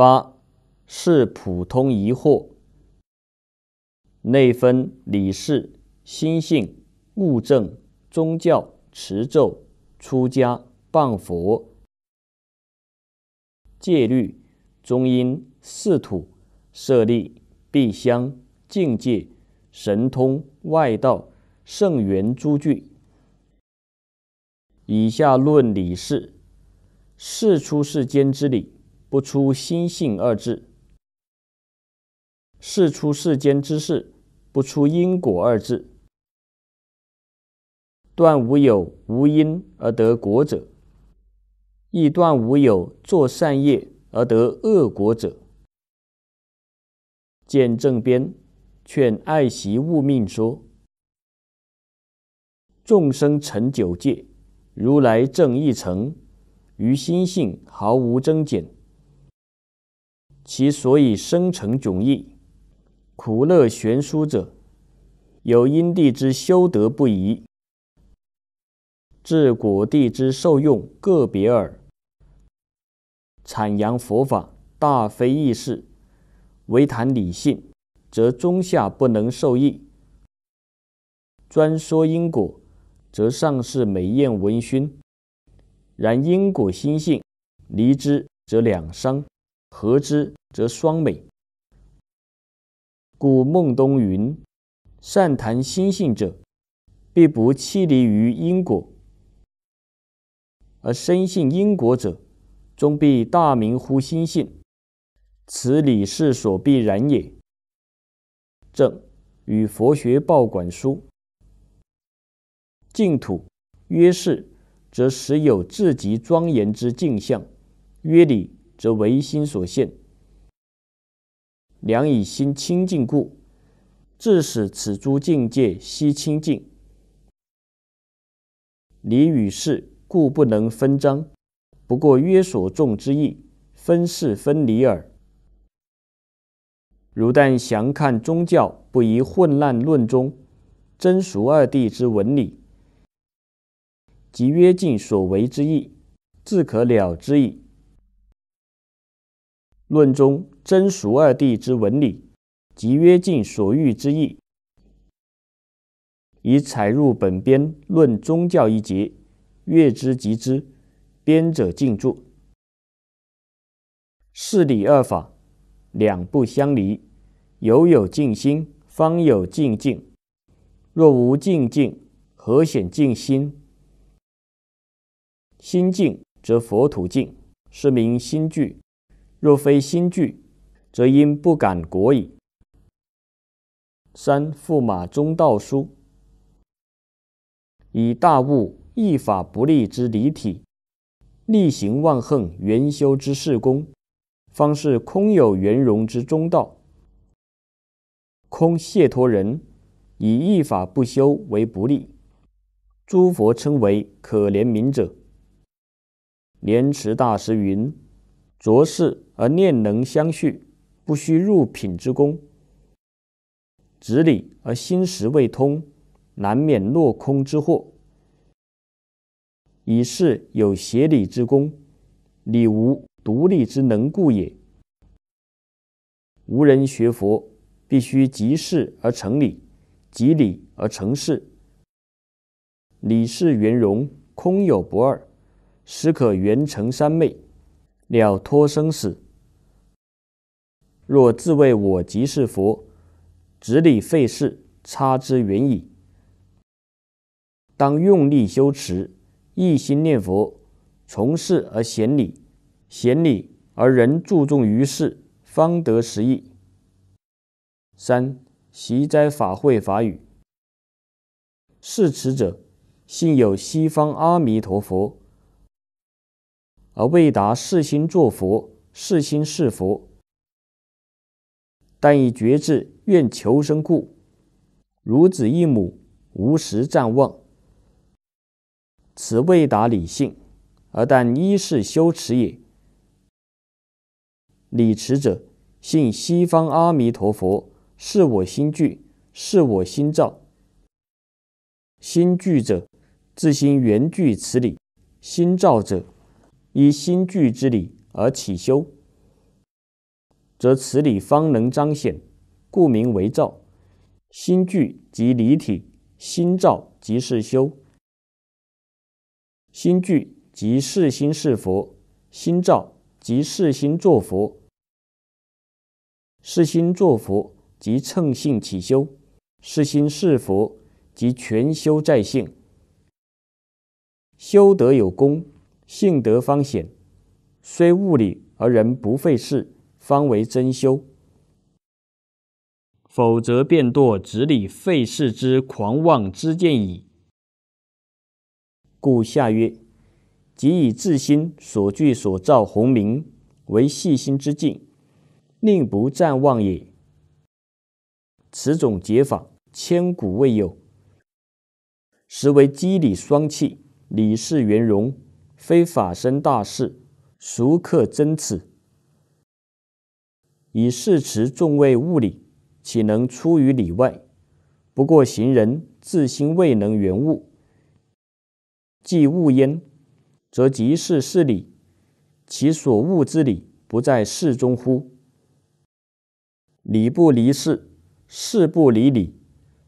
八是普通疑惑，内分理事、心性、物证、宗教、持咒、出家、谤佛、戒律、中因、四土、设立、必香、境界、神通、外道、圣缘诸句。以下论理事，是出世间之理。不出心性二字，事出世间之事；不出因果二字，断无有无因而得果者，亦断无有作善业而得恶果者。见正边劝爱惜物命说：众生成九界，如来正一成，于心性毫无增减。其所以生成迥异、苦乐悬殊者，有因地之修德不移，至果地之受用个别耳。阐扬佛法，大非易事；唯谈理性，则中下不能受益；专说因果，则上士美艳闻熏。然因果心性离之，则两伤。合之则双美，故孟冬云善谈心性者，必不弃离于因果；而深信因果者，终必大明乎心性。此理势所必然也。正与佛学报馆书净土，曰是，则实有至极庄严之境相；曰理。则唯心所现，良以心清净故，致使此诸境界悉清净，理与事故不能分章。不过约所众之意，分事分离耳。如但详看宗教不宜混乱论中真俗二谛之文理，即约尽所为之意，自可了之矣。论中真俗二谛之文理，及约尽所欲之意，以采入本编论宗教一节。阅之即之。编者敬注。事理二法，两不相离。犹有静心，方有静静。若无静静，何显静心？心静则佛土静，是名心具。若非心惧，则因不敢国矣。三驸马中道书，以大悟一法不立之离体，力行万恒圆修之事功，方是空有圆融之中道。空谢托人，以一法不修为不利。诸佛称为可怜悯者。莲池大师云。着世而念能相续，不须入品之功；执理而心识未通，难免落空之祸。以是有协理之功，理无独立之能故也。无人学佛，必须即事而成理，即理而成事。理事圆融，空有不二，实可圆成三昧。了脱生死，若自为我，即是佛；执理废事，差之远矣。当用力修持，一心念佛，从事而显理，显理而仍注重于事，方得实益。三习斋法会法语：是持者，信有西方阿弥陀佛。而未达事心作佛，事心是佛。但以觉智愿求生故，孺子一母，无时暂忘。此未达理性，而但依是修持也。理持者，信西方阿弥陀佛，是我心具，是我心照。心具者，自心原具此理；心照者，依心具之理而起修，则此理方能彰显，故名为照。心具即理体，心照即是修。心具即是心是佛，心照即是心作佛。是心作佛即乘性起修，是心是佛即全修在性。修德有功。性德方显，虽物理而人不废事，方为真修；否则便堕执理废事之狂妄之见矣。故下曰：即以自心所具所造洪名为细心之境，宁不暂忘也？此种解法千古未有，实为机理双气，理事圆融。非法生大事，孰可争此？以事持众位物理，岂能出于里外？不过行人自心未能圆悟，即物焉，则即是事理，其所悟之理不在事中乎？理不离事，事不离理，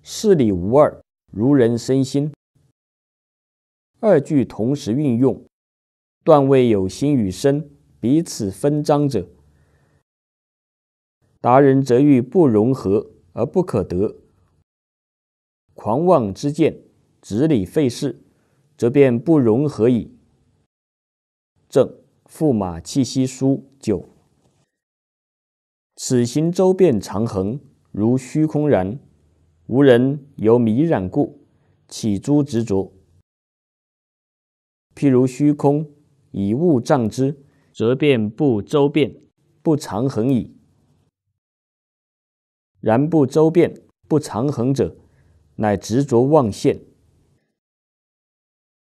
事理无二，如人身心。二句同时运用。段位有心与身彼此分张者，达人则欲不融合而不可得。狂妄之见执理废事，则便不融合矣。正驸马气息疏九，此行周遍长恒如虚空然，无人由迷染故起诸执着，譬如虚空。以物障之，则变不周，变不常恒矣。然不周变、不常恒者，乃执着妄现。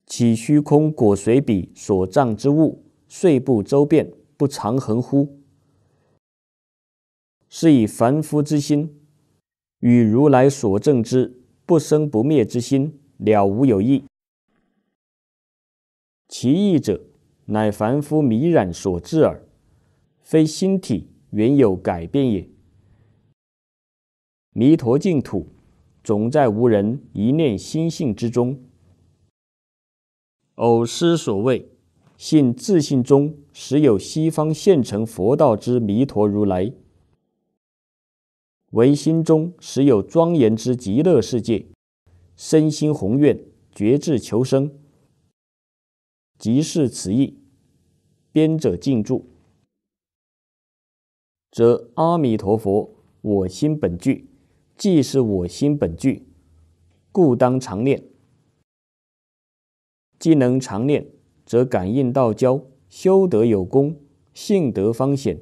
起虚空果随彼所障之物，遂不周变、不常恒乎？是以凡夫之心，与如来所证之不生不灭之心，了无有异。其异者，乃凡夫迷染所致耳，非心体原有改变也。弥陀净土总在无人一念心性之中。偶思所谓信自性中实有西方现成佛道之弥陀如来，唯心中实有庄严之极乐世界，身心宏愿，绝志求生，即是此意。编者敬注，则阿弥陀佛我心本具，即是我心本具，故当常念。既能常念，则感应道交，修德有功，性德方显，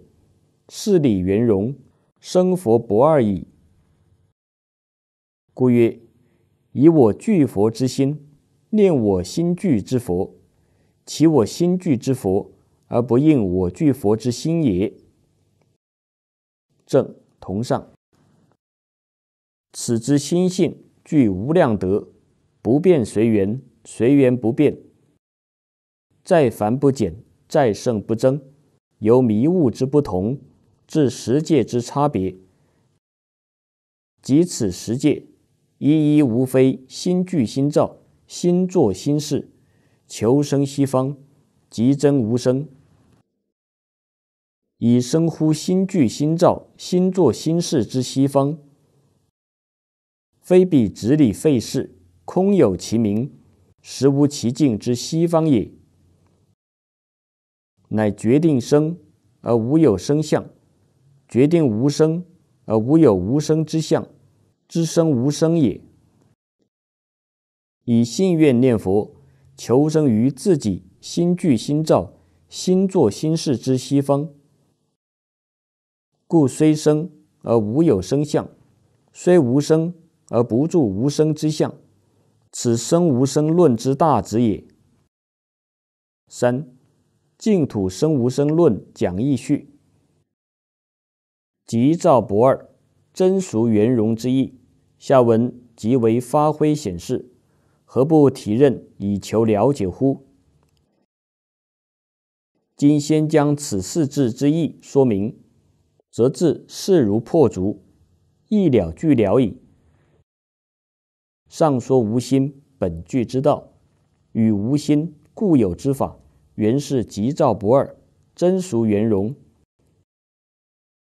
事理圆融，生佛不二矣。故曰：以我具佛之心念我心具之佛，其我心具之佛。而不应我具佛之心也。正同上。此之心性具无量德，不变随缘，随缘不变。再凡不减，再圣不增。由迷雾之不同，至十界之差别，即此十界，一一无非心具心造，心作心事，求生西方，即真无生。以生乎心聚心照、心作心事之西方，非彼执理废事、空有其名、实无其境之西方也。乃决定生而无有生相，决定无生而无有无生之相，之生无生也。以信愿念佛，求生于自己心聚心照、心作心事之西方。故虽生而无有生相，虽无生而不著无生之相，此生无生论之大旨也。三净土生无生论讲义序，即照不二真俗圆融之意，下文即为发挥显示，何不提认以求了解乎？今先将此四字之意说明。则至势如破竹，一了俱了矣。上说无心本具之道，与无心固有之法，原是吉兆不二，真俗圆融。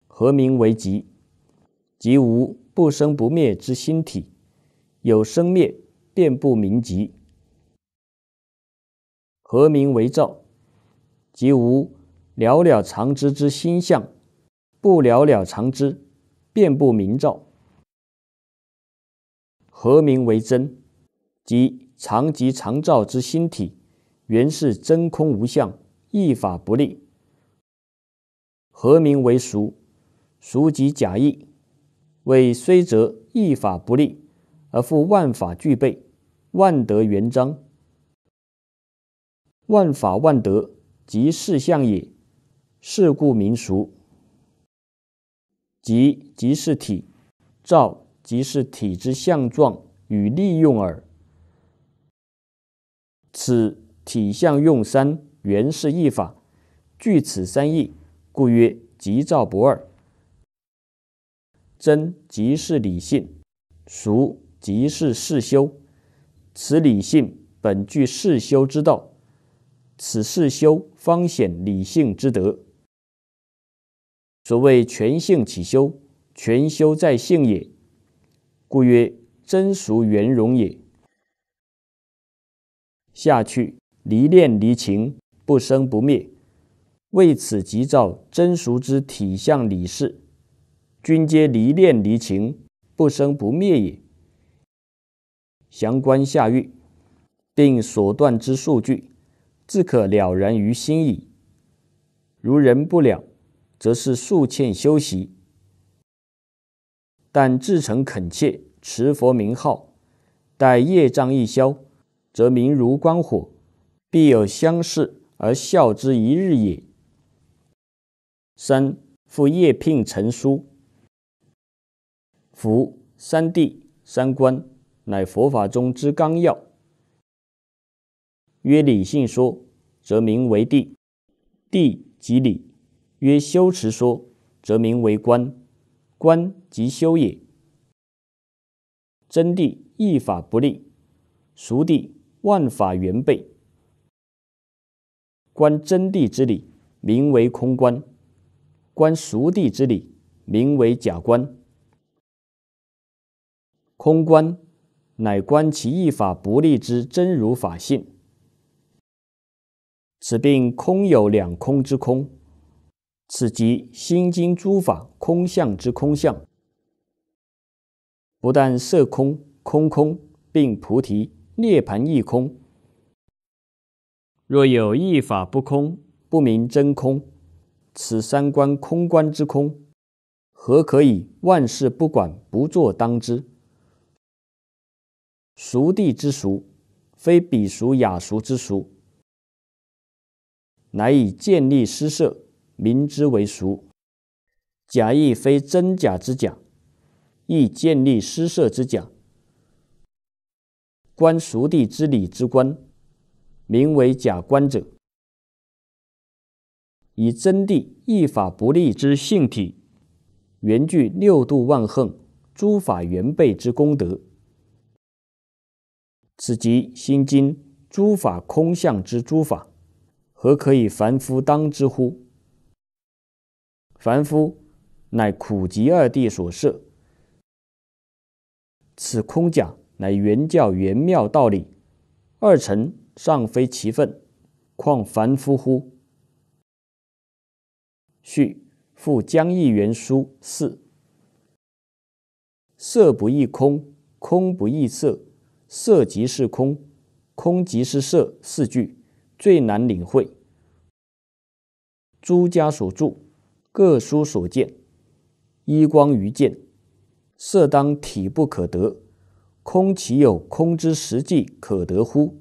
何名为吉？即无不生不灭之心体，有生灭便不明吉。何名为照？即无了了常知之心相。不了了常知，遍布明照。何名为真？即常即常照之心体，原是真空无相，异法不立。何名为俗？俗即假意，为虽则异法不立，而复万法具备，万德圆彰。万法万德，即是相也，是故名俗。即即是体，照即是体之相状与利用耳。此体相用三原是一法，据此三义，故曰即照不二。真即是理性，俗即是世修。此理性本具世修之道，此世修方显理性之德。所谓全性起修，全修在性也，故曰真俗圆融也。下去离念离情，不生不灭。为此即造真俗之体相理事，均皆离念离情，不生不灭也。相观下狱，并所断之数据，自可了然于心矣。如人不了。则是素欠修习，但至诚恳切持佛名号，待业障一消，则明如观火，必有相视而效之一日也。三复业聘成书，夫三谛三观乃佛法中之纲要。曰理性说，则名为谛，谛即理。曰修持说，则名为观，观即修也。真谛一法不立，熟谛万法原备。观真谛之理，名为空观；观熟谛之理，名为假观。空观乃观其一法不立之真如法性，此病空有两空之空。此即心经诸法空相之空相，不但色空、空空，并菩提涅盘亦空。若有一法不空，不明真空，此三观空观之空，何可以万事不管、不作当之？俗谛之俗，非彼俗雅俗之俗，乃以建立施社。明知为俗，假亦非真假之假，亦建立施设之假。观熟地之理之观，名为假观者，以真谛一法不立之性体，原具六度万恒、诸法圆备之功德。此即心经“诸法空相”之诸法，何可以凡夫当之乎？凡夫乃苦集二谛所摄，此空假乃原教原妙道理，二乘尚非其分，况凡夫乎？续复将义元书四：色不异空，空不异色，色即是空，空即是色。四句最难领会，诸家所著。各书所见，依光于见，色当体不可得，空其有空之实际可得乎？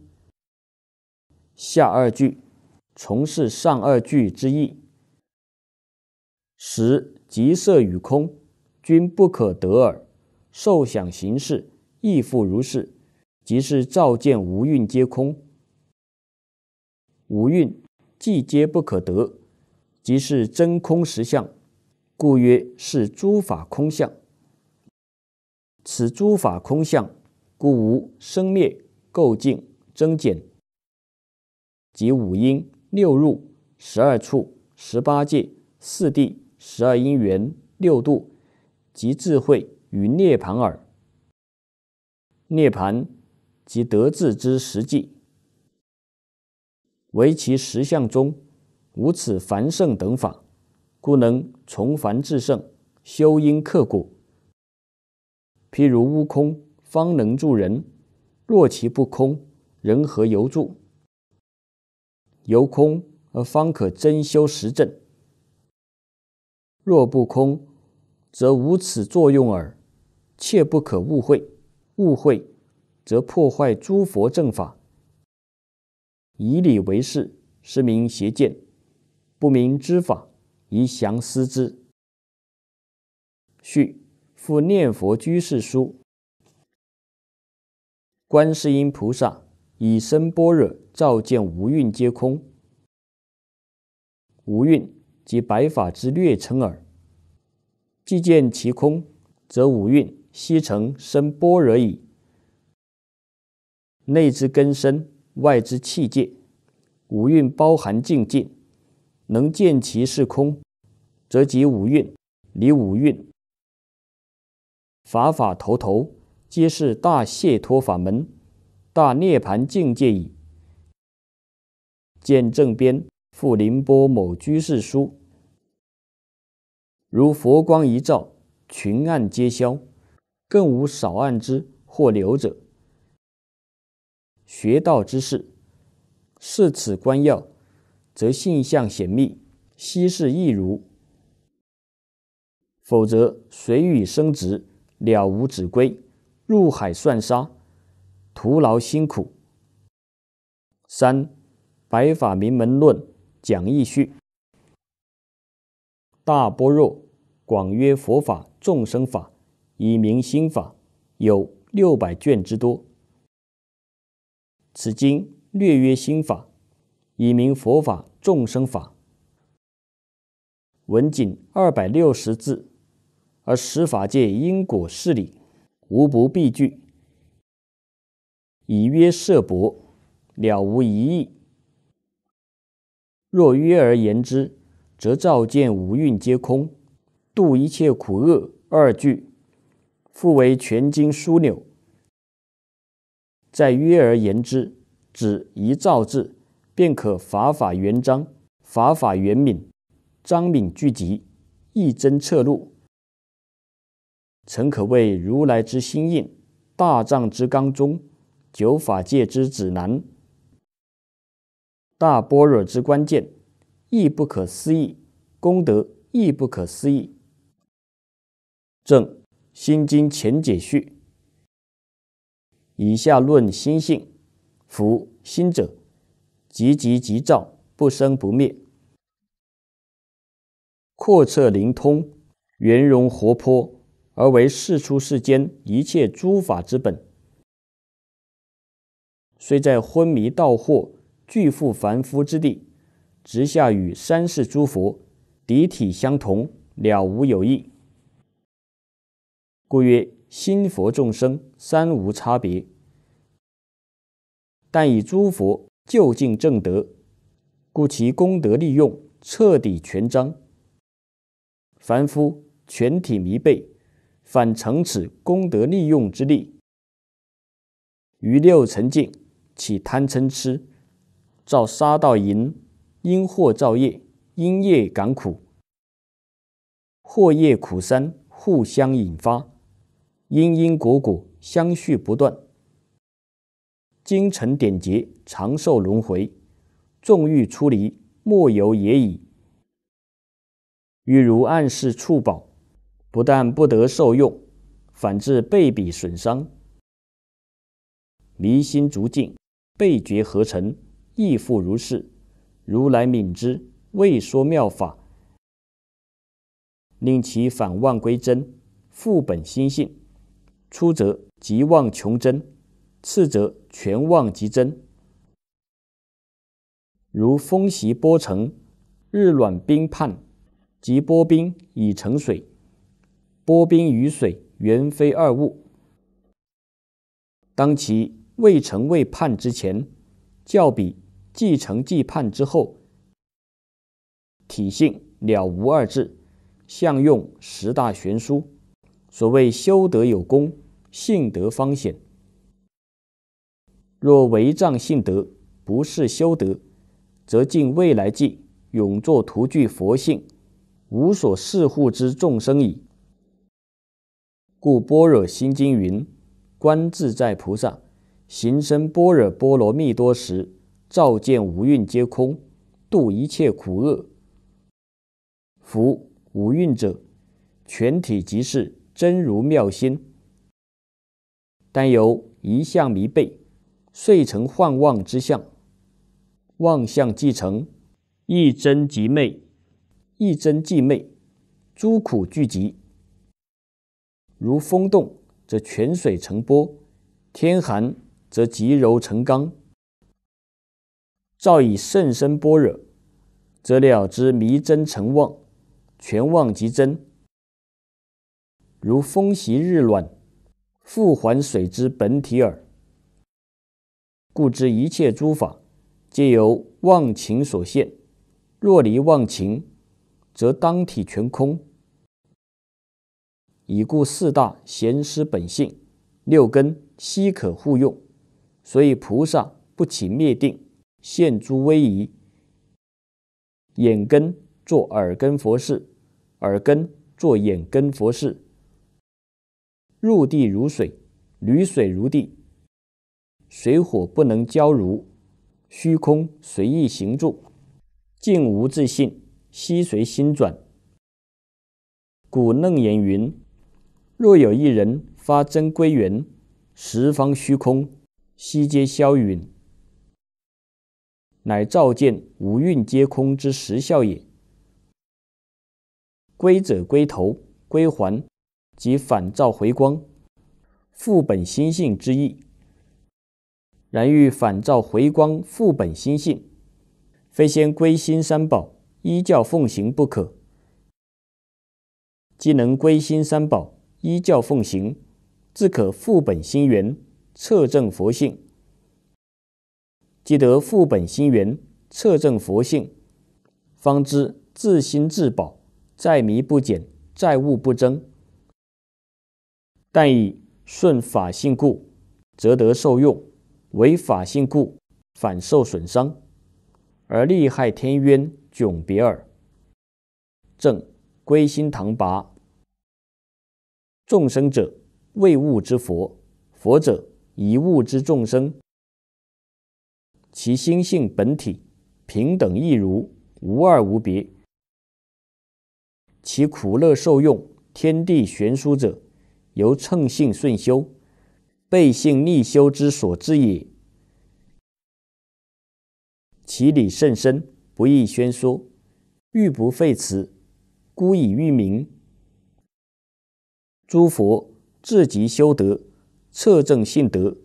下二句从事上二句之意，识即色与空，均不可得耳。受想行识亦复如是，即是照见无蕴皆空，无蕴即皆不可得。即是真空实相，故曰是诸法空相。此诸法空相，故无生灭、垢净增减，即五阴、六入、十二处、十八界、四地、十二因缘、六度，即智慧与涅盘耳。涅盘即得智之实际，唯其实相中。无此凡圣等法，故能从凡至圣，修因克果。譬如悟空方能助人，若其不空，人何由助？由空而方可真修实证，若不空，则无此作用耳。切不可误会，误会，则破坏诸佛正法，以理为事，是名邪见。不明之法，宜详思之。序，复念佛居士书。观世音菩萨以身般若，照见五蕴皆空。五蕴即白法之略称耳。既见其空，则五蕴悉成身般若矣。内之根深，外之器界，五蕴包含境界。能见其是空，则即五蕴离五蕴，法法头头，皆是大解脱法门，大涅槃境界矣。见正编复宁波某居士书，如佛光一照，群暗皆消，更无少暗之或留者。学道之事，是此关要。则性相显密，稀释易如；否则水与生殖了无子归，入海算沙，徒劳辛苦。三《白法名门论》讲义序：大般若广约佛法众生法，以明心法，有六百卷之多。此经略约心法。以明佛法众生法，文仅二百六十字，而十法界因果事理，无不避具。以约涉薄，了无一义。若约而言之，则照见五蕴皆空，度一切苦厄二句，复为全经枢纽。再约而言之，指一照字。便可法法圆章，法法圆敏，章敏俱集，一真彻露。诚可谓如来之心印，大藏之纲宗，九法界之指南，大般若之关键，亦不可思议，功德亦不可思议。正《心经》浅解序。以下论心性。夫心者。急急急照，不生不灭，阔彻灵通，圆融活泼，而为世出世间一切诸法之本。虽在昏迷道惑、具复凡夫之地，直下与三世诸佛体体相同，了无有异。故曰：心佛众生三无差别。但以诸佛。就近正德，故其功德利用彻底全彰。凡夫全体迷背，反成此功德利用之力，余六成境起贪嗔痴，造杀盗淫，因祸造业，因业感苦，祸业苦三互相引发，因因果果相续不断。精诚典结，长寿轮回；众欲出离，莫由也已。欲如暗室触宝，不但不得受用，反致被彼损伤。迷心逐境，被觉何成？亦复如是。如来敏之，未说妙法，令其返忘归真，复本心性。出则即望穷真。次则全忘即真，如风袭波成，日暖冰判，即波冰已成水，波冰与水原非二物。当其未成未判之前，较比既成既判之后，体性了无二致，相用实大玄殊。所谓修德有功，性德方显。若为障性德，不是修德，则尽未来际，永作徒具佛性、无所事护之众生矣。故《般若心经》云：“观自在菩萨，行深般若波罗蜜多时，照见五蕴皆空，度一切苦厄。”夫五蕴者，全体即是真如妙心，但由一向迷背。遂成幻妄之相，妄相即成，一真即昧，一真即昧，诸苦聚集。如风动，则泉水成波；天寒，则极柔成刚。照以甚深般若，则了知迷真成妄，全妄即真。如风袭日暖，复还水之本体耳。故知一切诸法皆由妄情所现，若离妄情，则当体全空。已故四大贤师本性，六根悉可互用，所以菩萨不起灭定，现诸威仪。眼根做耳根佛事，耳根做眼根佛事。入地如水，履水如地。水火不能交融，虚空随意行住，静无自性，息随心转。古楞严云：“若有一人发真归元，十方虚空悉皆消陨。乃照见无蕴皆空之实效也。”归者归头归还，即返照回光，复本心性之意。然欲返照回光复本心性，非先归心三宝依教奉行不可。即能归心三宝依教奉行，自可复本心源，策正佛性。即得复本心源，策正佛性，方知自心自宝，再迷不减，再悟不增。但以顺法性故，则得受用。违法性故，反受损伤；而利害天渊迥别耳。正归心堂拔众生者，为物之佛；佛者，一物之众生。其心性本体平等一如，无二无别。其苦乐受用天地悬殊者，由乘性顺修。背性逆修之所至也，其理甚深，不易宣说。欲不废此，孤以欲明。诸佛自极修德，测正信德。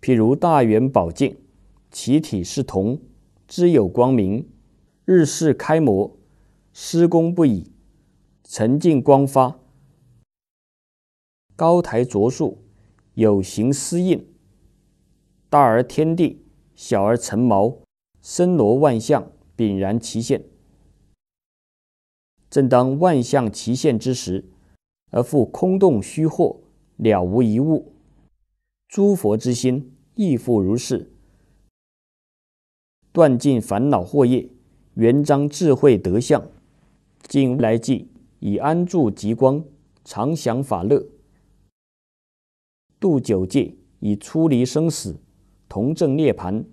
譬如大圆宝镜，其体是铜，知有光明，日是开磨，施工不已，沉静光发。高台卓树，有形施印；大而天地，小而尘毛，森罗万象，炳然其现。正当万象齐现之时，而复空洞虚豁，了无一物。诸佛之心亦复如是，断尽烦恼惑业，圆彰智慧德相。近来际以安住极光，常享法乐。度九界以出离生死，同证涅盘。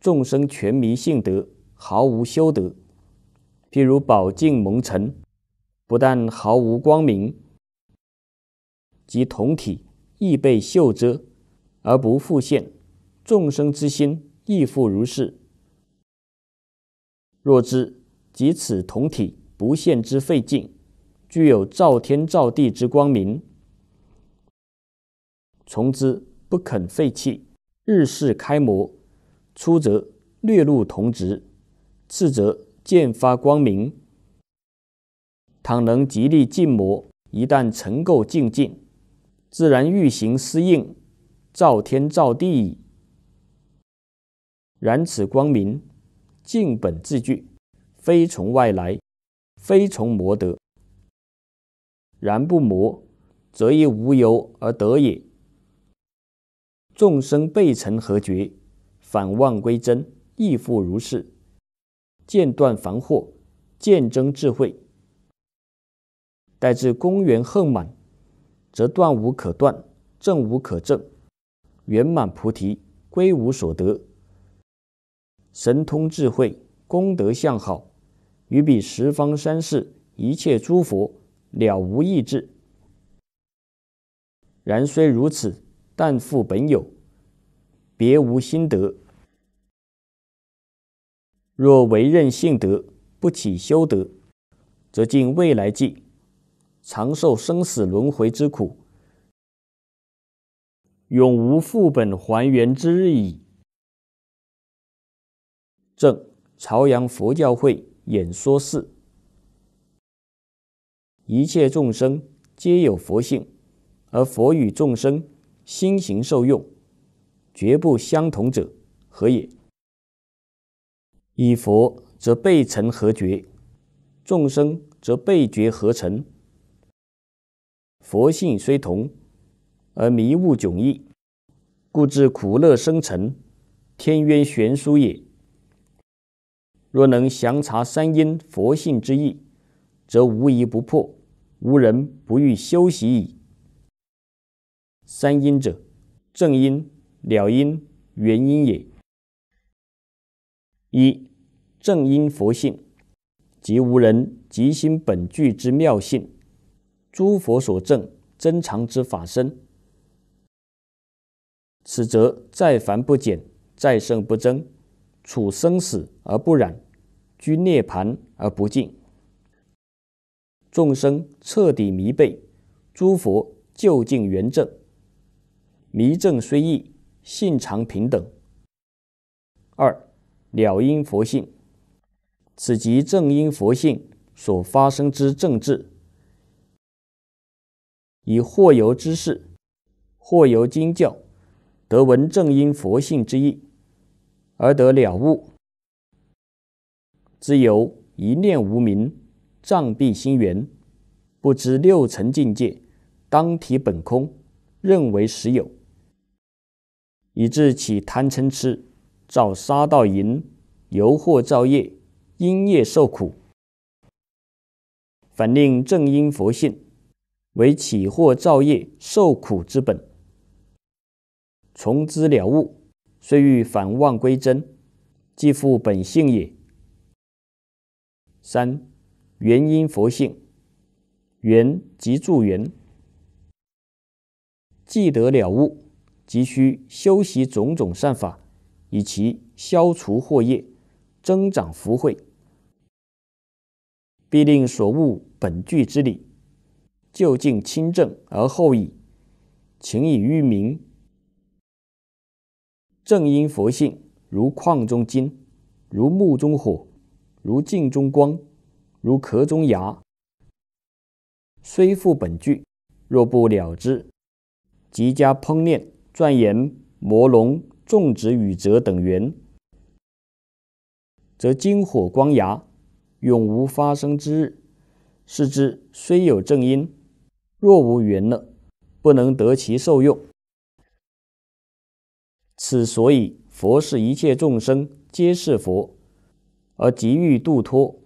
众生全迷性德，毫无修德。譬如宝镜蒙尘，不但毫无光明，即同体亦被秀遮而不复现。众生之心亦复如是。若知即此同体不现之废尽，具有照天照地之光明。从之不肯废弃，日事开磨，初则略露同直，次则渐发光明。倘能极力进磨，一旦成垢净尽，自然欲行失应，照天照地矣。然此光明，净本自具，非从外来，非从磨得。然不磨，则亦无由而得也。众生被尘合觉，返望归真，亦复如是。见断烦惑，见增智慧。待至功圆恨满，则断无可断，证无可证，圆满菩提，归无所得。神通智慧，功德相好，于彼十方三世一切诸佛了无异智。然虽如此。但复本有，别无心得。若唯任性德，不起修德，则尽未来际，常受生死轮回之苦，永无复本还原之日矣。正朝阳佛教会演说四：一切众生皆有佛性，而佛与众生。心行受用，绝不相同者何也？以佛则被成何觉，众生则被觉何成？佛性虽同，而迷悟迥异，故知苦乐生成，天渊玄殊也。若能详察三因佛性之意，则无疑不破，无人不欲修习矣。三因者，正因、了因、缘因也。一正因佛性，即无人即心本具之妙性，诸佛所证真常之法身。此则再凡不减，再圣不增，处生死而不染，居涅盘而不净。众生彻底迷背，诸佛究竟圆正。迷正虽异，性常平等。二了因佛性，此即正因佛性所发生之正智。以或由之事，或由经教，得闻正因佛性之意，而得了悟。知由一念无明障蔽心源，不知六层境界，当体本空，认为实有。以致起贪嗔痴，造杀盗淫，由惑造业，因业受苦。反令正因佛性为起惑造业受苦之本，从之了悟，虽欲返忘归真，即复本性也。三，元因佛性，缘即助缘，既得了悟。急需修习种种善法，以其消除祸业，增长福慧，必令所悟本具之理，就近亲正而后已。请以欲明。正因佛性如矿中金，如木中火，如镜中光，如壳中牙。虽复本具，若不了之，即加烹炼。钻言魔龙种植羽泽等缘，则金火光牙永无发生之日。是之虽有正因，若无缘了，不能得其受用。此所以佛是一切众生皆是佛，而急欲度脱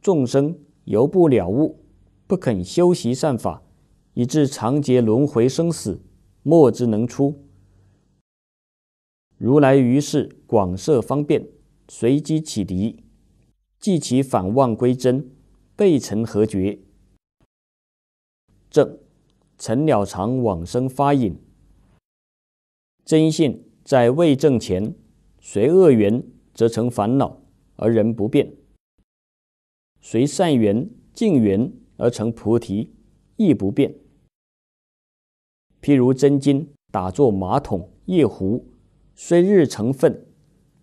众生，犹不了悟，不肯修习善法。以致常劫轮回生死，莫之能出。如来于是广设方便，随机启迪，即其反望归真，备成何觉。正成了常往生发隐，真性在未证前，随恶缘则成烦恼，而人不变；随善缘净缘而成菩提，亦不变。譬如真金打作马桶、夜壶，虽日成份，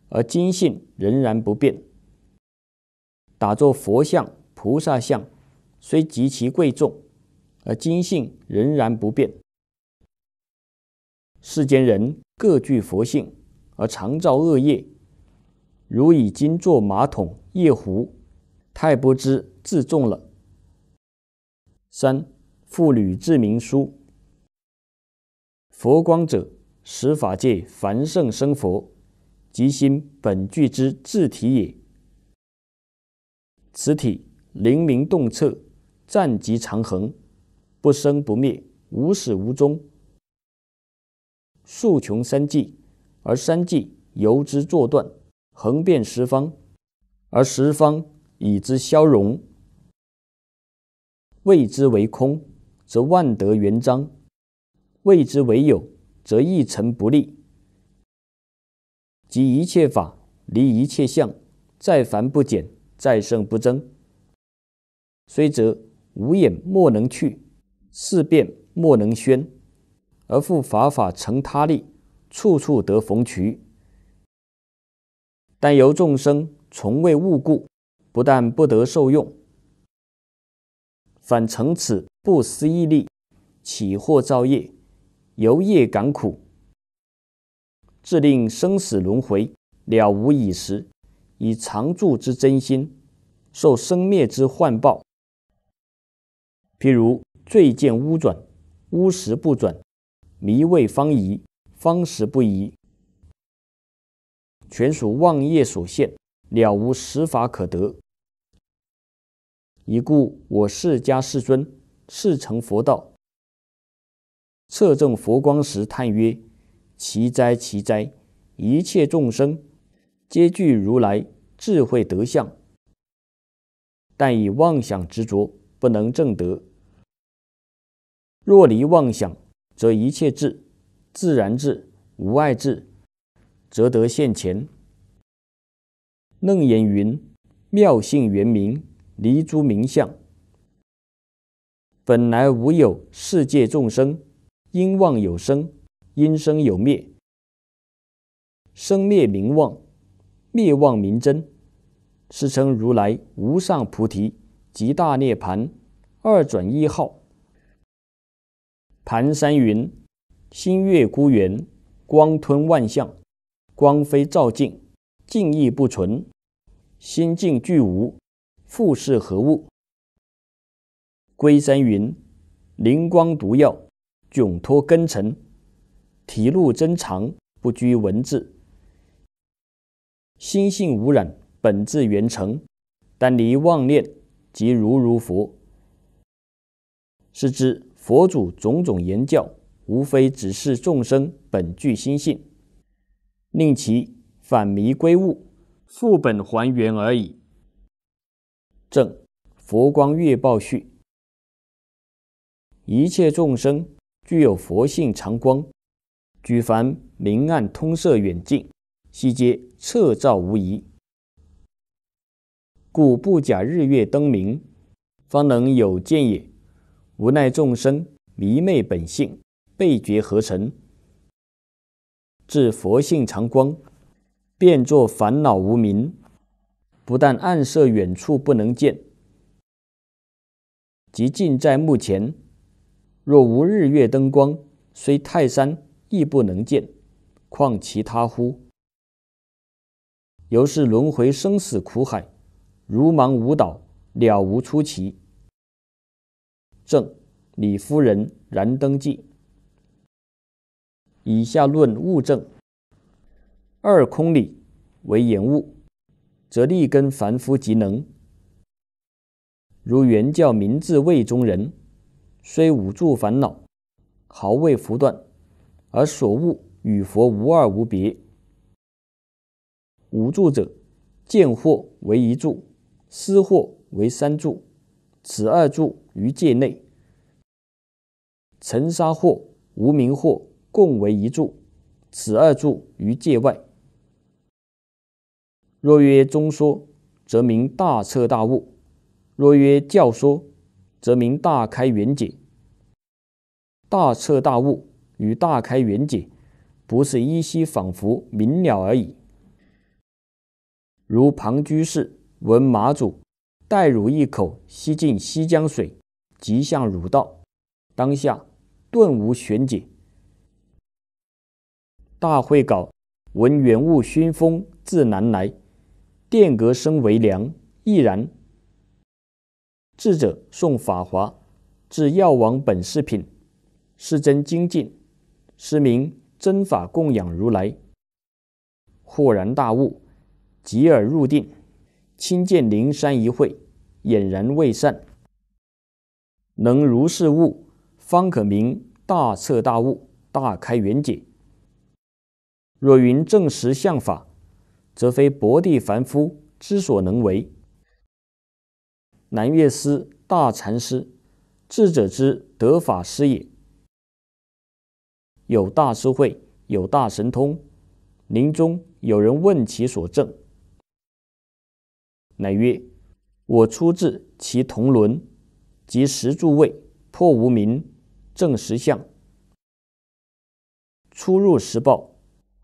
而金性仍然不变；打作佛像、菩萨像，虽极其贵重，而金性仍然不变。世间人各具佛性，而常造恶业，如以金作马桶、夜壶，太不知自重了。三妇女自明书。佛光者，十法界凡圣生佛，即心本具之自体也。此体灵明洞彻，湛极长恒，不生不灭，无始无终。数穷三际，而三际由之作断；横遍十方，而十方以之消融。谓之为空，则万德圆彰。谓之为有，则一尘不立；即一切法离一切相，再繁不减，再胜不增。虽则无眼莫能去，事变莫能宣，而复法法成他力，处处得逢渠。但由众生从未误故，不但不得受用，反成此不思议力，起或造业。由业感苦，自令生死轮回了无已时；以常住之真心，受生灭之幻报。譬如醉见污转，污时不转；迷谓方移，方时不移，全属妄业所现，了无实法可得。已故我释迦世尊，世成佛道。测正佛光时，叹曰：“奇哉，奇哉！一切众生皆具如来智慧德相，但以妄想执着不能证得。若离妄想，则一切智、自然智、无碍智，则得现前。”楞严云：“妙性圆明，离诸名相，本来无有世界众生。”因妄有生，因生有灭，生灭名妄，灭妄名真，是称如来无上菩提，及大涅盘，二转一号。盘山云，心月孤圆，光吞万象，光非照镜，镜亦不存，心境俱无，复是何物？龟山云，灵光毒药。窘脱根尘，提露真常，不拘文字。心性无染，本质原成。但离妄念，即如如佛。是指佛祖种种言教，无非只是众生本具心性，令其返迷归悟，复本还原而已。正《佛光月报》序：一切众生。具有佛性常光，举凡明暗通色远近，悉皆彻照无疑。故不假日月灯明，方能有见也。无奈众生迷昧本性，被觉合成？至佛性常光，变作烦恼无明，不但暗色远处不能见，即近在目前。若无日月灯光，虽泰山亦不能见，况其他乎？由是轮回生死苦海，如盲舞蹈，了无出奇。正李夫人燃灯记。以下论物证，二空理为言物，则立根凡夫即能。如原教明字位中人。虽无住烦恼，毫未拂断，而所悟与佛无二无别。无住者，见惑为一住，思惑为三住，此二住于界内；尘沙惑、无名惑共为一住，此二住于界外。若曰中说，则名大彻大悟；若曰教说，则名大开元解，大彻大悟与大开元解，不是依稀仿佛、明了而已。如庞居士闻马祖带汝一口吸尽西江水，即向汝道，当下顿无玄解。大会稿闻远物熏风自南来，殿阁生为凉，亦然。智者诵《法华》，至《药王本世品》，是真精进，是名真法供养如来，豁然大悟，即而入定，亲见灵山一会，俨然未善。能如是悟，方可明大彻大悟、大开圆解。若云正实相法，则非薄地凡夫之所能为。南岳师大禅师，智者之得法师也。有大智慧，有大神通。临终，有人问其所证，乃曰：“我出至其同轮，即十助位破无名，正实相。出入时报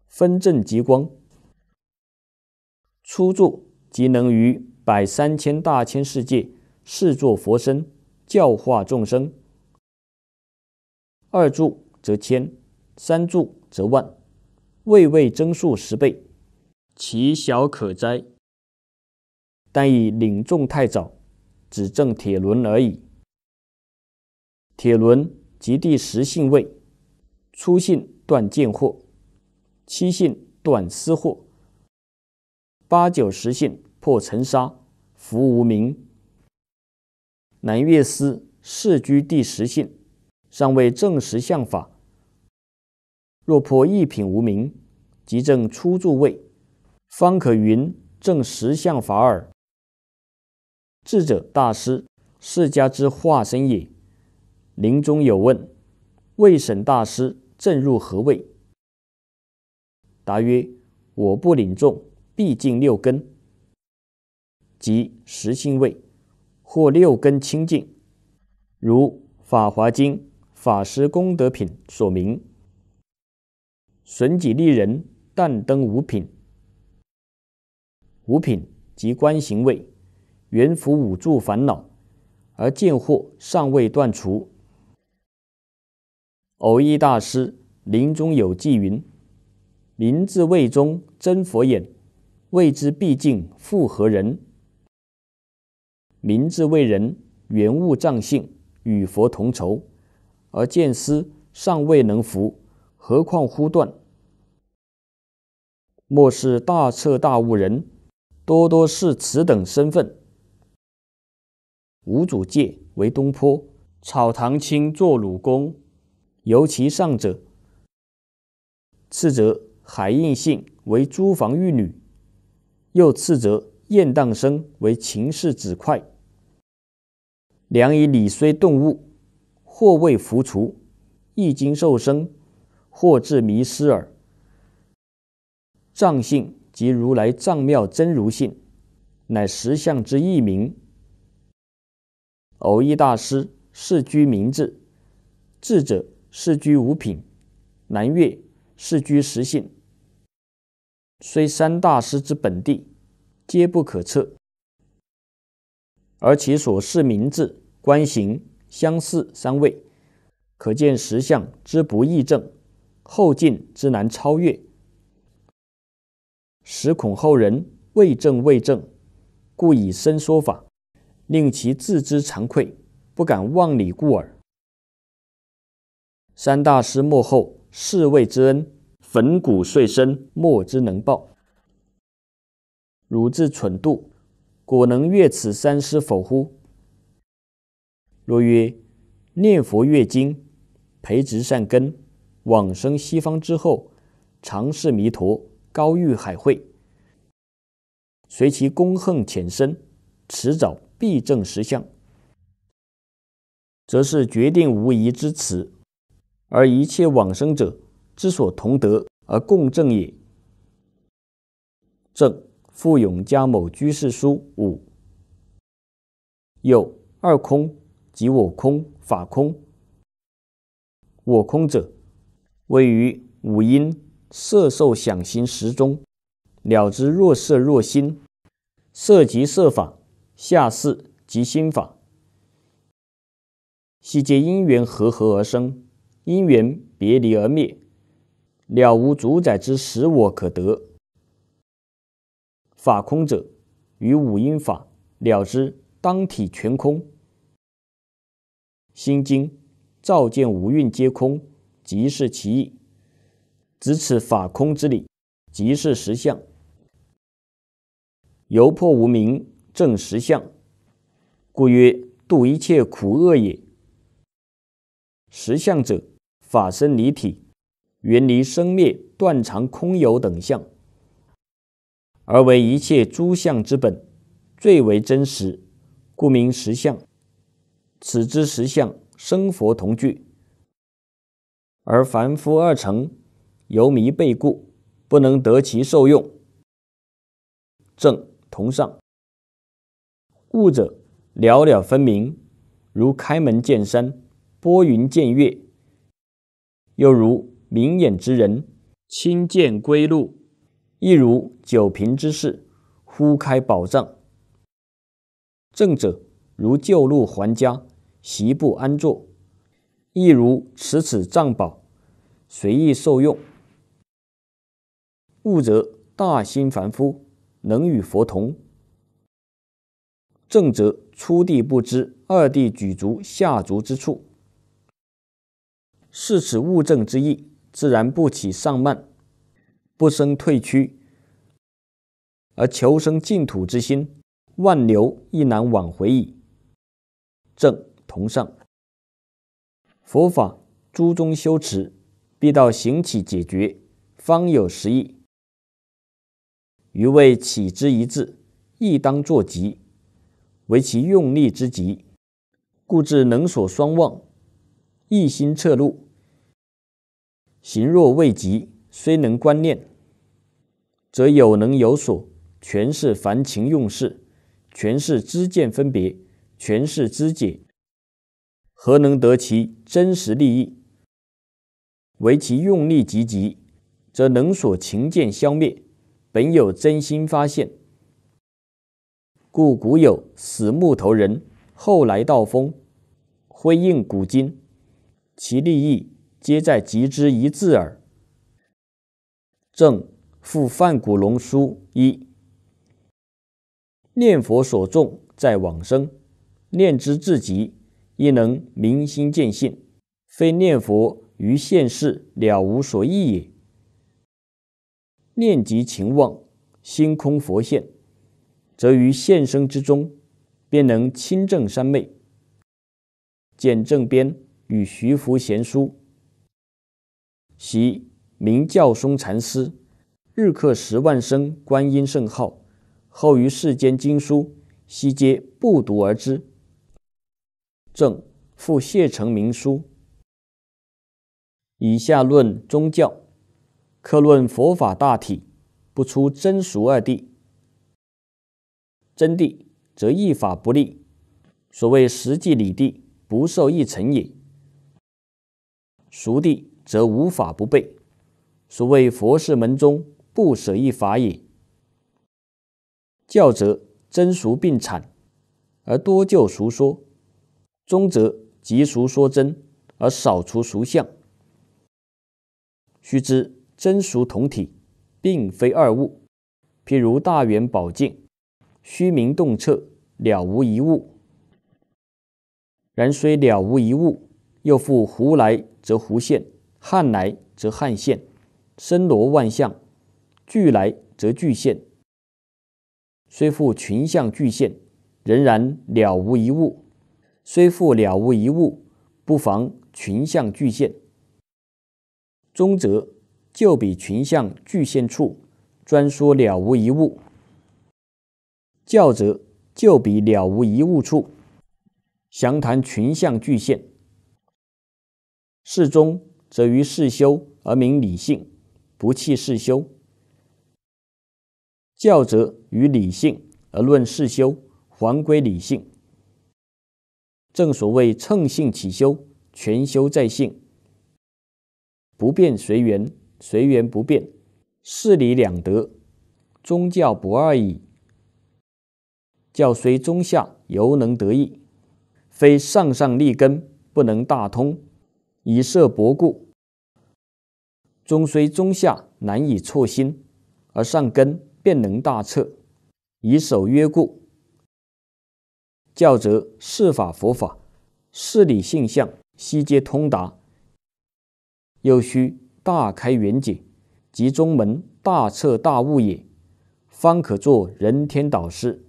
分正极光，初住即能于百三千大千世界。”示作佛身，教化众生。二柱则千，三柱则万，位位增数十倍，其小可哉！但以领众太早，只证铁轮而已。铁轮即第十信位，初信断见惑，七信断思惑，八九十信破尘沙，福无名。南岳寺世居第十姓，尚未正十相法。若破一品无名，即证初住位，方可云正十相法耳。智者大师，释家之化身也。临终有问：“未审大师正入何位？”答曰：“我不领众，必尽六根，即十性位。”或六根清净，如《法华经》法师功德品所明，损己利人，但登五品。五品即观行位，圆伏五住烦恼，而见惑尚未断除。偶一大师《林中有记》云：“明智位中真佛眼，未知毕竟复何人。”明智为人缘物藏性，与佛同酬，而见思尚未能服，何况乎断？莫是大彻大悟人，多多是此等身份。五祖戒为东坡，草堂青做鲁公，尤其上者。次则海印性为朱房玉女，又次则雁荡生为秦氏子快。良以理虽顿悟，或未服除；一经受生，或至迷失耳。藏性即如来藏妙真如性，乃实相之异名。偶一大师世居明智，智者世居五品；南岳世居实性，虽三大师之本地，皆不可测。而其所示名字、官行相似三位，可见实相之不易证，后进之难超越，实恐后人未证未证，故以身说法，令其自知惭愧，不敢妄理故耳。三大师殁后，侍卫之恩，粉骨碎身，莫之能报。汝自蠢度。果能悦此三思否乎？若曰念佛阅经，培植善根，往生西方之后，常是弥陀，高遇海会，随其功横浅深，迟早必证实相，则是决定无疑之词，而一切往生者之所同德而共证也。正。复永嘉某居士书五。有二空，即我空、法空。我空者，位于五阴、色受想行识中，了之若色若心，色即色法，下事即心法，悉皆因缘合合而生，因缘别离而灭，了无主宰之实我可得。法空者，于五阴法了之，当体全空。心经照见五蕴皆空，即是其意。执此法空之理，即是实相。由破无明证实相，故曰度一切苦厄也。实相者，法身离体，远离生灭、断常、空有等相。而为一切诸相之本，最为真实，故名实相。此之实相，生佛同具。而凡夫二乘，由迷被故，不能得其受用。正同上。悟者，了了分明，如开门见山，拨云见月；又如明眼之人，亲见归路。亦如酒瓶之事，忽开宝藏；正者如旧路还家，席不安坐；亦如此此藏宝，随意受用。物则大心凡夫能与佛同；正则初地不知，二地举足下足之处。是此物正之意，自然不起上慢。不生退屈，而求生净土之心，万流亦难挽回矣。正同上。佛法诸中修持，必到行起解决，方有实意。余谓起之一字，亦当作极，为其用力之极，故至能所双望，一心彻入。行若未及，虽能观念，则有能有所，全是凡情用事，全是知见分别，全是知解，何能得其真实利益？唯其用力积极，则能所情见消灭，本有真心发现。故古有死木头人，后来道风，辉映古今，其利益皆在极之一字耳。正复范古龙书一，念佛所重在往生，念之至极，亦能明心见性，非念佛于现世了无所益也。念及情忘，心空佛现，则于现生之中，便能清正三昧。见正编与徐福贤书，习。名教松禅师，日刻十万声观音圣号，后于世间经书悉皆不读而知。正复谢成明书，以下论宗教，克论佛法大体，不出真俗二谛。真谛则一法不立，所谓实际理地不受一尘也。俗地则无法不备。所谓佛是门中不舍一法也。教者真俗并阐，而多就俗说；宗者即俗说真，而少除俗相。须知真俗同体，并非二物。譬如大圆宝镜，虚明洞彻，了无一物。然虽了无一物，又复胡来则胡现，汉来则汉现。身罗万象，俱来则俱现；虽复群象俱现，仍然了无一物；虽复了无一物，不妨群象俱现。中则就比群象俱现处，专说了无一物；教则就比了无一物处，详谈群象俱现。事中则于事修而明理性。不弃世修，教则与理性而论世修，还归理性。正所谓乘性起修，全修在性，不变随缘，随缘不变，事理两得，宗教不二矣。教虽中下，犹能得益，非上上立根，不能大通，以设薄故。中虽中下难以错心，而上根便能大彻，以守约故。教则事法佛法事理性相悉皆通达，又须大开圆解，即中门大彻大悟也，方可做人天导师。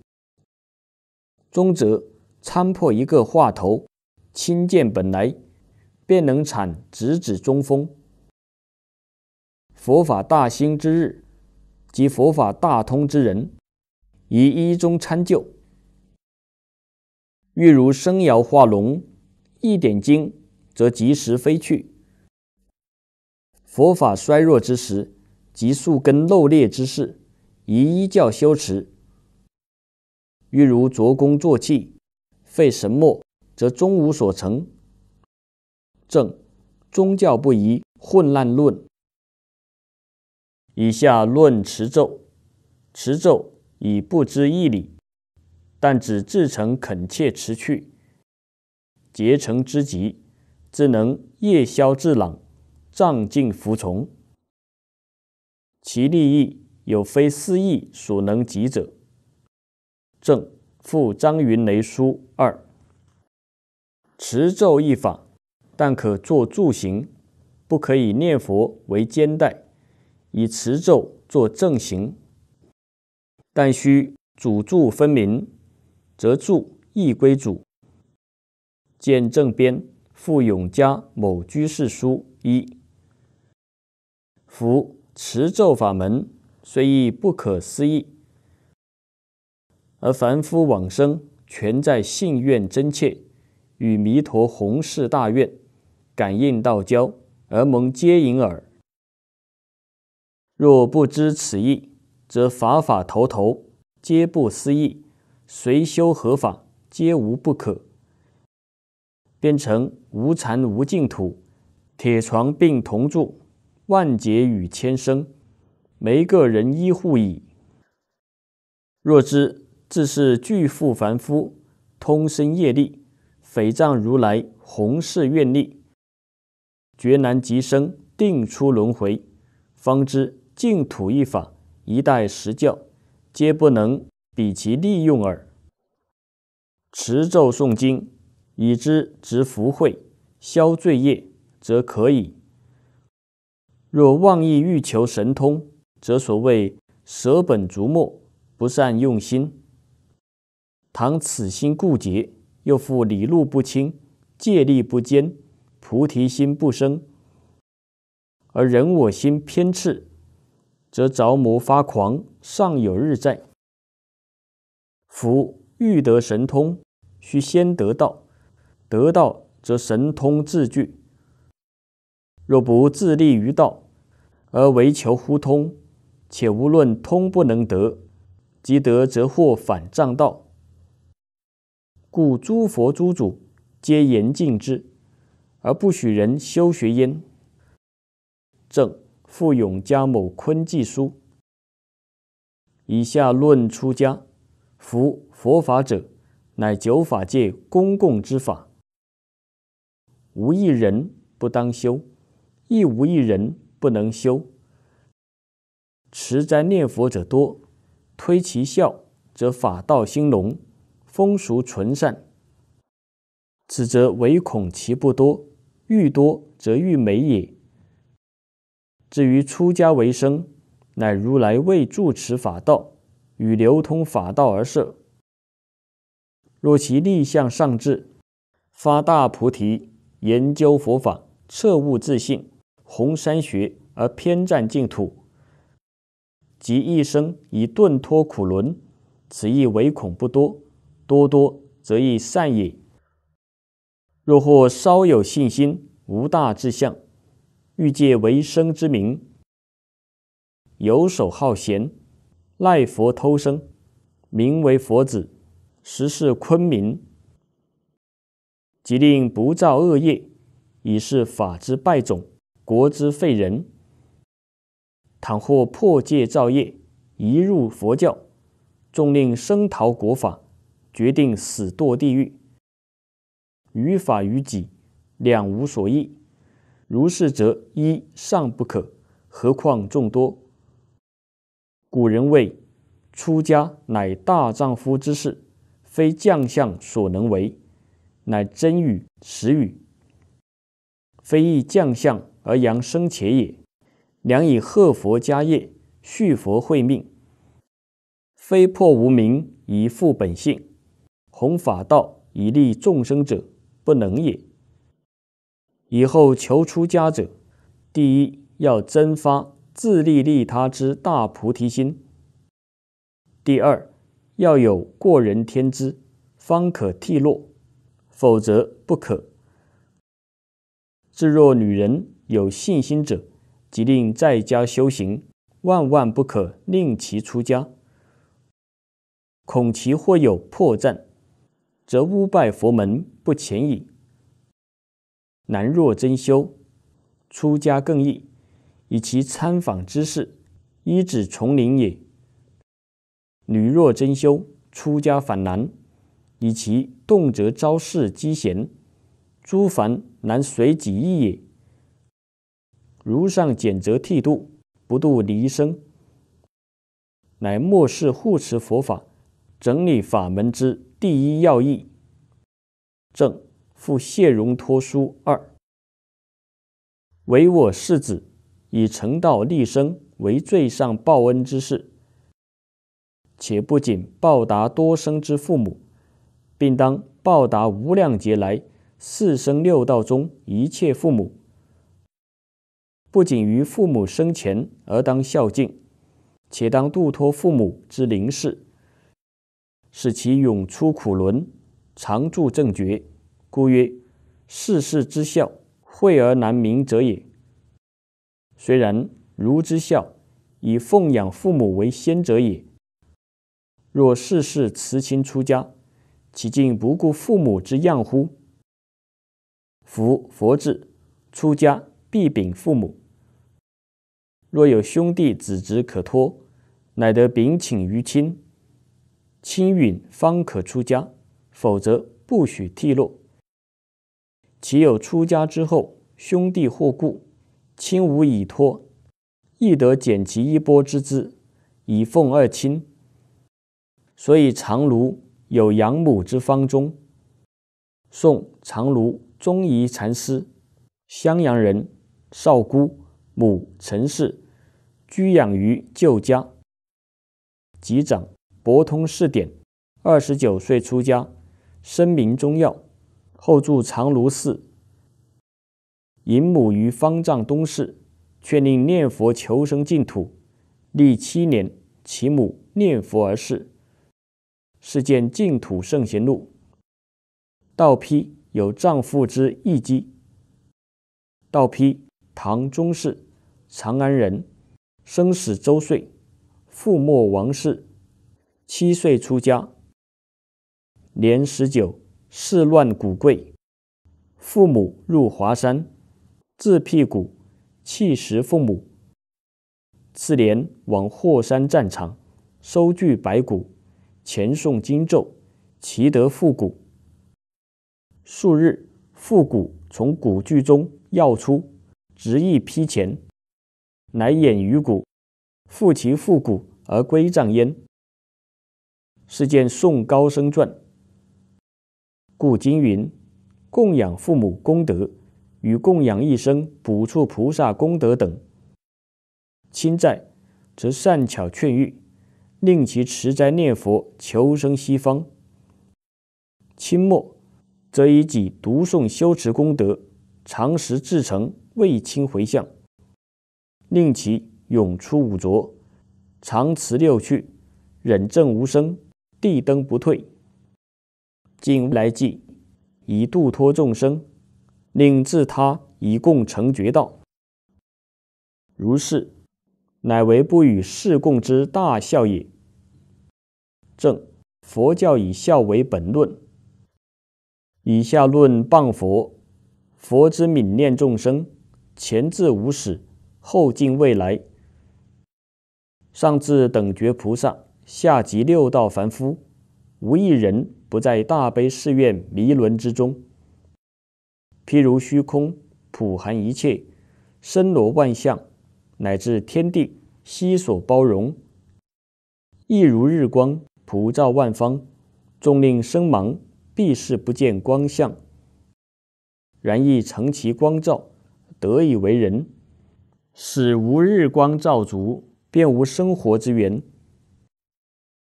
中则参破一个话头，亲见本来，便能产直指中锋。佛法大兴之日，即佛法大通之人，宜一中参就；欲如生摇化龙，一点睛，则即时飞去。佛法衰弱之时，即树根漏裂之势，宜一教修持；欲如斫工作器，废神墨，则终无所成。正宗教不宜混乱论。以下论持咒，持咒已不知义理，但只自诚恳切持去，竭诚之极，自能夜宵至朗，仗尽服从。其利益有非思义所能及者。正复张云雷书二，持咒一法，但可作助行，不可以念佛为肩带。以持咒作正行，但须主住分明，则住亦归主。见正编《傅永嘉某居士书一》。夫持咒法门虽亦不可思议，而凡夫往生全在信愿真切，与弥陀弘誓大愿感应道交，而蒙接引耳。若不知此意，则法法头头皆不思议，随修何法皆无不可，变成无禅无净土，铁床并铜柱，万劫与千生，没个人依护矣。若知自是巨富凡夫，通身业力，匪障如来，弘誓愿力，绝难即生定出轮回，方知。净土一法，一代十教，皆不能比其利用耳。持咒诵经，以之执福慧，消罪业，则可以。若妄意欲求神通，则所谓舍本逐末，不善用心。倘此心固结，又复理路不清，戒力不坚，菩提心不生，而人我心偏炽。则着魔发狂，尚有日在。夫欲得神通，须先得道；得道则神通自具。若不自立于道，而唯求乎通，且无论通不能得，即得则或反障道。故诸佛诸祖皆严禁之，而不许人修学焉。正。复永嘉某坤寄书，以下论出家。夫佛法者，乃九法界公共之法，无一人不当修，亦无一人不能修。持斋念佛者多，推其效，则法道兴隆，风俗纯善。此则唯恐其不多，欲多则欲美也。至于出家为生，乃如来为住持法道与流通法道而设。若其立向上至，发大菩提，研究佛法，彻悟自性，红山学而偏占净土，即一生以顿脱苦轮，此亦唯恐不多。多多则亦善也。若或稍有信心，无大志向。欲借为生之名，游手好闲，赖佛偷生，名为佛子，实是昆明。即令不造恶业，以是法之败种，国之废人。倘或破戒造业，一入佛教，纵令声讨国法，决定死堕地狱。于法于己，两无所益。如是则一尚不可，何况众多？古人谓：“出家乃大丈夫之事，非将相所能为，乃真语实语，非易将相而扬生且也。良以贺佛家业，续佛慧命，非破无名以复本性，弘法道以利众生者，不能也。”以后求出家者，第一要增发自利利他之大菩提心；第二要有过人天资，方可剃落，否则不可。至若女人有信心者，即令在家修行，万万不可令其出家，恐其或有破绽，则污败佛门不前矣。男若真修，出家更易，以其参访之事，一指丛林也；女若真修，出家反难，以其动辄招事积贤，诸凡难随己意也。如上简则剃度，不度离生，乃末世护持佛法、整理法门之第一要义。正。复谢荣托书二：唯我世子以成道立身为最上报恩之事，且不仅报答多生之父母，并当报答无量劫来四生六道中一切父母。不仅于父母生前而当孝敬，且当度脱父母之灵事，使其永出苦轮，常住正觉。故曰：世事之孝，惠而难明者也。虽然，儒之孝，以奉养父母为先者也。若世事辞亲出家，其竟不顾父母之恙乎？夫佛制，出家必禀父母。若有兄弟子侄可托，乃得禀请于亲，亲允方可出家，否则不许剃落。其有出家之后，兄弟或故，亲无以托，亦得减其衣钵之资，以奉二亲。所以长卢有养母之方中。宋长卢宗仪禅师，襄阳人，少孤，母陈氏，居养于旧家。及长，博通试典，二十九岁出家，声名中药。后住长芦寺，隐母于方丈东室，劝令念佛求生净土。历七年，其母念佛而逝。是见净土圣贤录。道批有丈夫之义基。道批，唐中氏，长安人，生死周岁，父殁王氏，七岁出家，年十九。世乱古贵，父母入华山，自辟谷，弃食父母。次年往霍山战场，收聚白骨，前诵经咒，齐得复古。数日，复古从古剧中耀出，执意披前，乃掩于谷，复其复骨而归葬焉。是见宋高僧传。故经云：“供养父母功德，与供养一生补处菩萨功德等。亲在，则善巧劝喻，令其持斋念佛，求生西方；亲末，则以己读诵修持功德，常时至诚为亲回向，令其永出五浊，常持六去，忍正无声，地灯不退。”今来记，以度脱众生，令自他以共成觉道。如是，乃为不与世共之大孝也。正佛教以孝为本论，以下论谤佛。佛之悯念众生，前至无始，后尽未来，上至等觉菩萨，下及六道凡夫，无一人。不在大悲誓愿迷轮之中。譬如虚空普含一切，身罗万象，乃至天地悉所包容；亦如日光普照万方，众令生盲，必是不见光相。然亦承其光照，得以为人；使无日光照足，便无生活之源。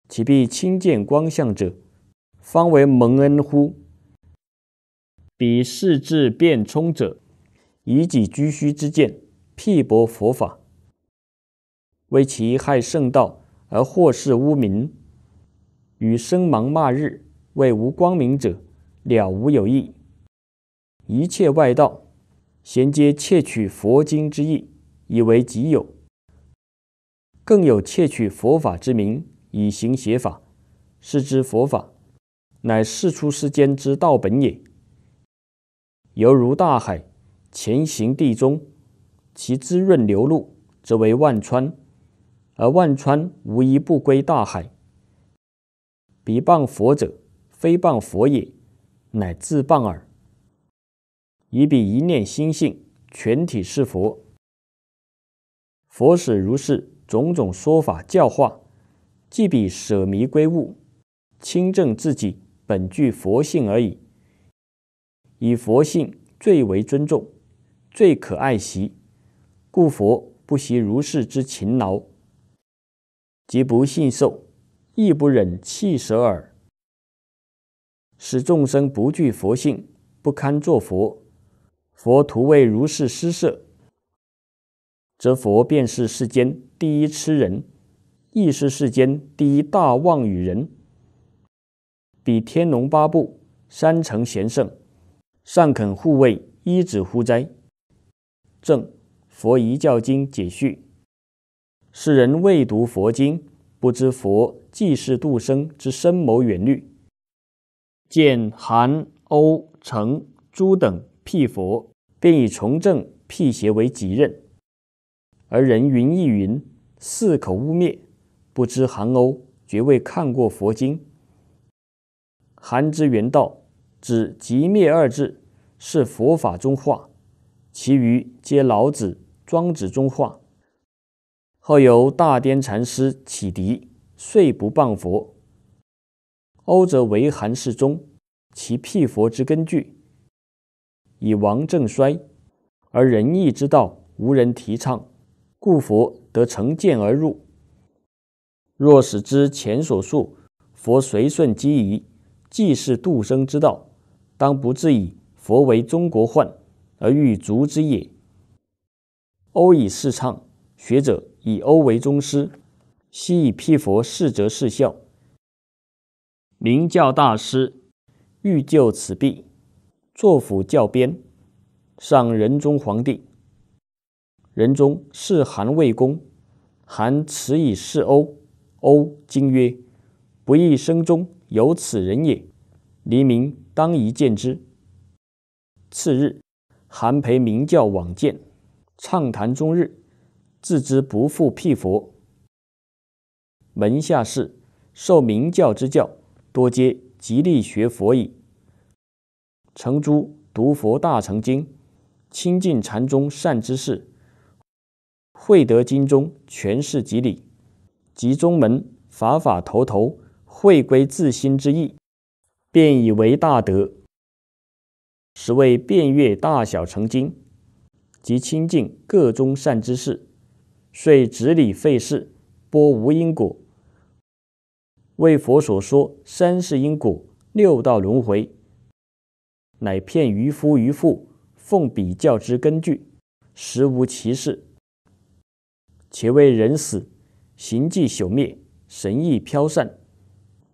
其必亲见光相者。方为蒙恩乎？彼视智辩冲者，以己居虚之见，辟驳佛法，为其害圣道，而祸世污民，与生盲骂日为无光明者，了无有益。一切外道，衔接窃取佛经之意，以为己有；更有窃取佛法之名，以行邪法，是之佛法。乃世出世间之道本也，犹如大海，潜行地中，其滋润流露，则为万川，而万川无一不归大海。彼谤佛者，非谤佛也，乃自谤耳。以彼一念心性，全体是佛。佛使如是种种说法教化，即彼舍迷归悟，清正自己。本具佛性而已，以佛性最为尊重，最可爱惜，故佛不惜如是之勤劳，即不信受，亦不忍弃舍耳。使众生不具佛性，不堪作佛，佛徒为如是施舍，则佛便是世间第一痴人，亦是世间第一大妄语人。比天龙八部三乘贤圣尚肯护卫一子乎哉？正佛一教经解序。世人未读佛经，不知佛济世度生之深谋远虑。见韩欧程朱等辟佛，便以从政辟邪为己任，而人云亦云，四口污蔑，不知韩欧绝未看过佛经。韩之原道，指“即灭”二字是佛法中化；其余皆老子、庄子中化。后由大颠禅师启迪，遂不谤佛。欧则为韩世宗，其辟佛之根据，以王正衰，而仁义之道无人提倡，故佛得成见而入。若使之前所述，佛随顺机宜。既是度生之道，当不至以佛为中国患，而欲逐之也。欧以世倡，学者以欧为宗师，昔以辟佛，世则世效。明教大师欲救此弊，作辅教编。上仁宗皇帝，仁宗视韩魏公，韩辞以示欧，欧今曰，不亦生中。有此人也，黎明当一见之。次日，韩培明教往见，畅谈终日，自知不负辟佛。门下士受明教之教，多皆极力学佛矣。成诸读佛大乘经，亲近禅宗善知识，会得经中全释及理，及中门法法头头。会归自心之意，便以为大德。实谓遍阅大小成经，及清净各中善之事，遂执理废事，波无因果。为佛所说三世因果、六道轮回，乃骗渔夫渔妇奉比较之根据，实无其事。且为人死，形迹朽灭，神意飘散。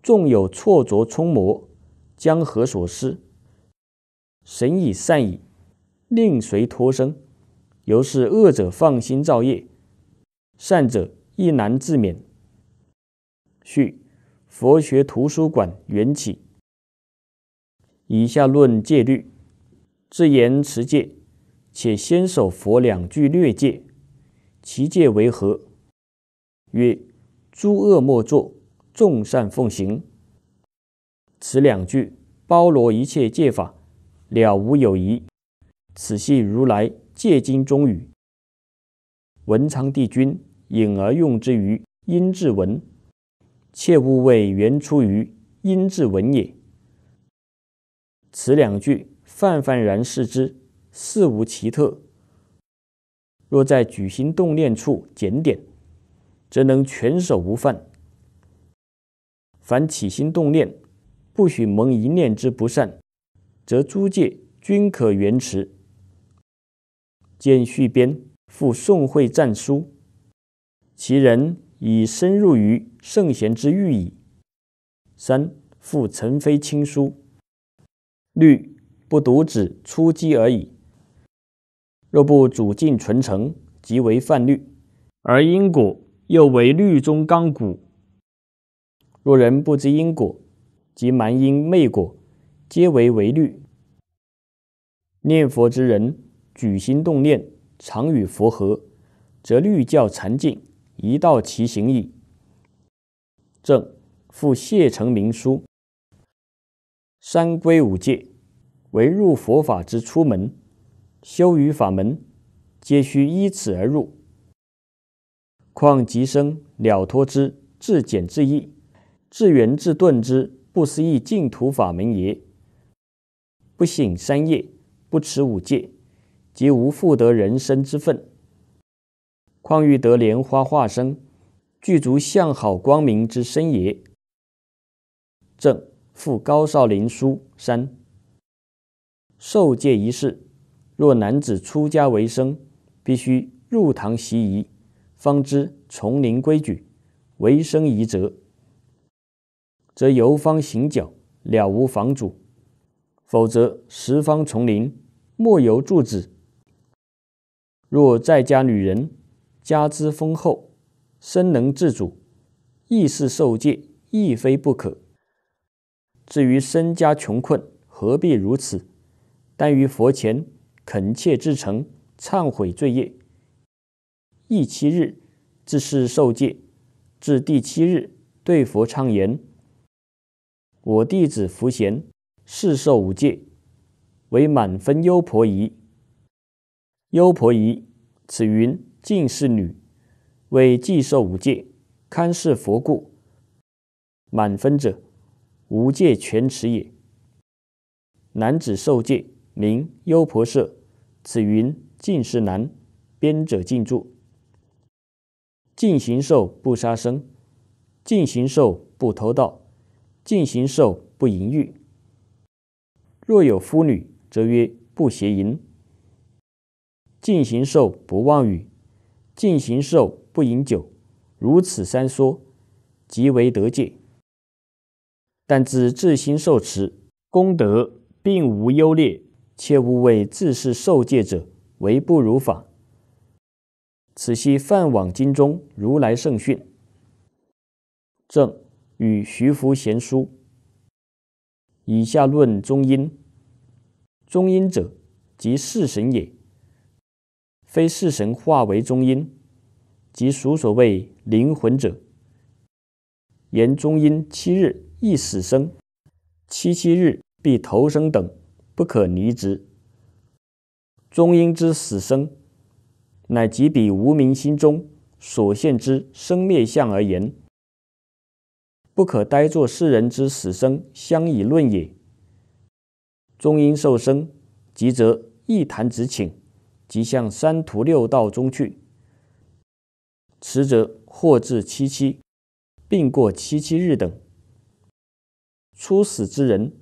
纵有错着冲磨，将何所失？神以善矣，令谁脱生？由是恶者放心造业，善者亦难自免。序佛学图书馆缘起。以下论戒律，自言持戒，且先守佛两句略戒。其戒为何？曰：诸恶莫作。众善奉行，此两句包罗一切戒法，了无有疑。此系如来戒经中语，文昌帝君引而用之于因质文，切勿谓原出于因质文也。此两句泛泛然视之，似无奇特。若在举心动念处检点，则能全守无犯。凡起心动念，不许蒙一念之不善，则诸戒均可圆持。见续编复宋会战书，其人已深入于圣贤之欲矣。三复陈飞亲书，律不独止出机而已，若不主敬存诚，即为犯律，而因果又为律中纲骨。若人不知因果，即蛮因昧果，皆为违律。念佛之人，举心动念，常与佛合，则律教禅净一道其行矣。正复谢成明书：三规五戒，为入佛法之出门；修于法门，皆须依此而入。况极生了脱之至简至易。自圆自钝之，不思议净土法门也；不省三业，不持五戒，即无复得人身之分。况欲得莲花化身、具足向好光明之身也？正复高少林书三。受戒一事，若男子出家为生，必须入堂习仪，方知丛林规矩，为生仪则。则由方行脚了无房主，否则十方丛林莫由住止。若在家女人家资丰厚，身能自主，亦是受戒，亦非不可。至于身家穷困，何必如此？但于佛前恳切至诚忏悔罪业，一七日自是受戒，至第七日对佛忏言。我弟子福贤世受五戒，为满分优婆夷。优婆夷，此云净是女，为既受五戒，堪是佛故。满分者，五戒全持也。男子受戒名优婆摄，此云净是男。编者敬住。净行受不杀生，净行受不偷盗。净行受不淫欲，若有夫女，则曰不邪淫。净行受不妄语，净行受不饮酒，如此三说，即为得戒。但自自心受持，功德并无优劣，切勿为自是受戒者为不如法。此系梵网经中如来圣训。正。与徐福贤书：以下论中阴。中阴者，即四神也。非四神化为中阴，即属所谓灵魂者。言中阴七日亦死生，七七日必投生等，不可离之。中阴之死生，乃即彼无明心中所现之生灭相而言。不可呆坐，世人之死生相以论也。中阴受生，即则一谈之请，即向三途六道中去；迟则或至七七，并过七七日等。初死之人，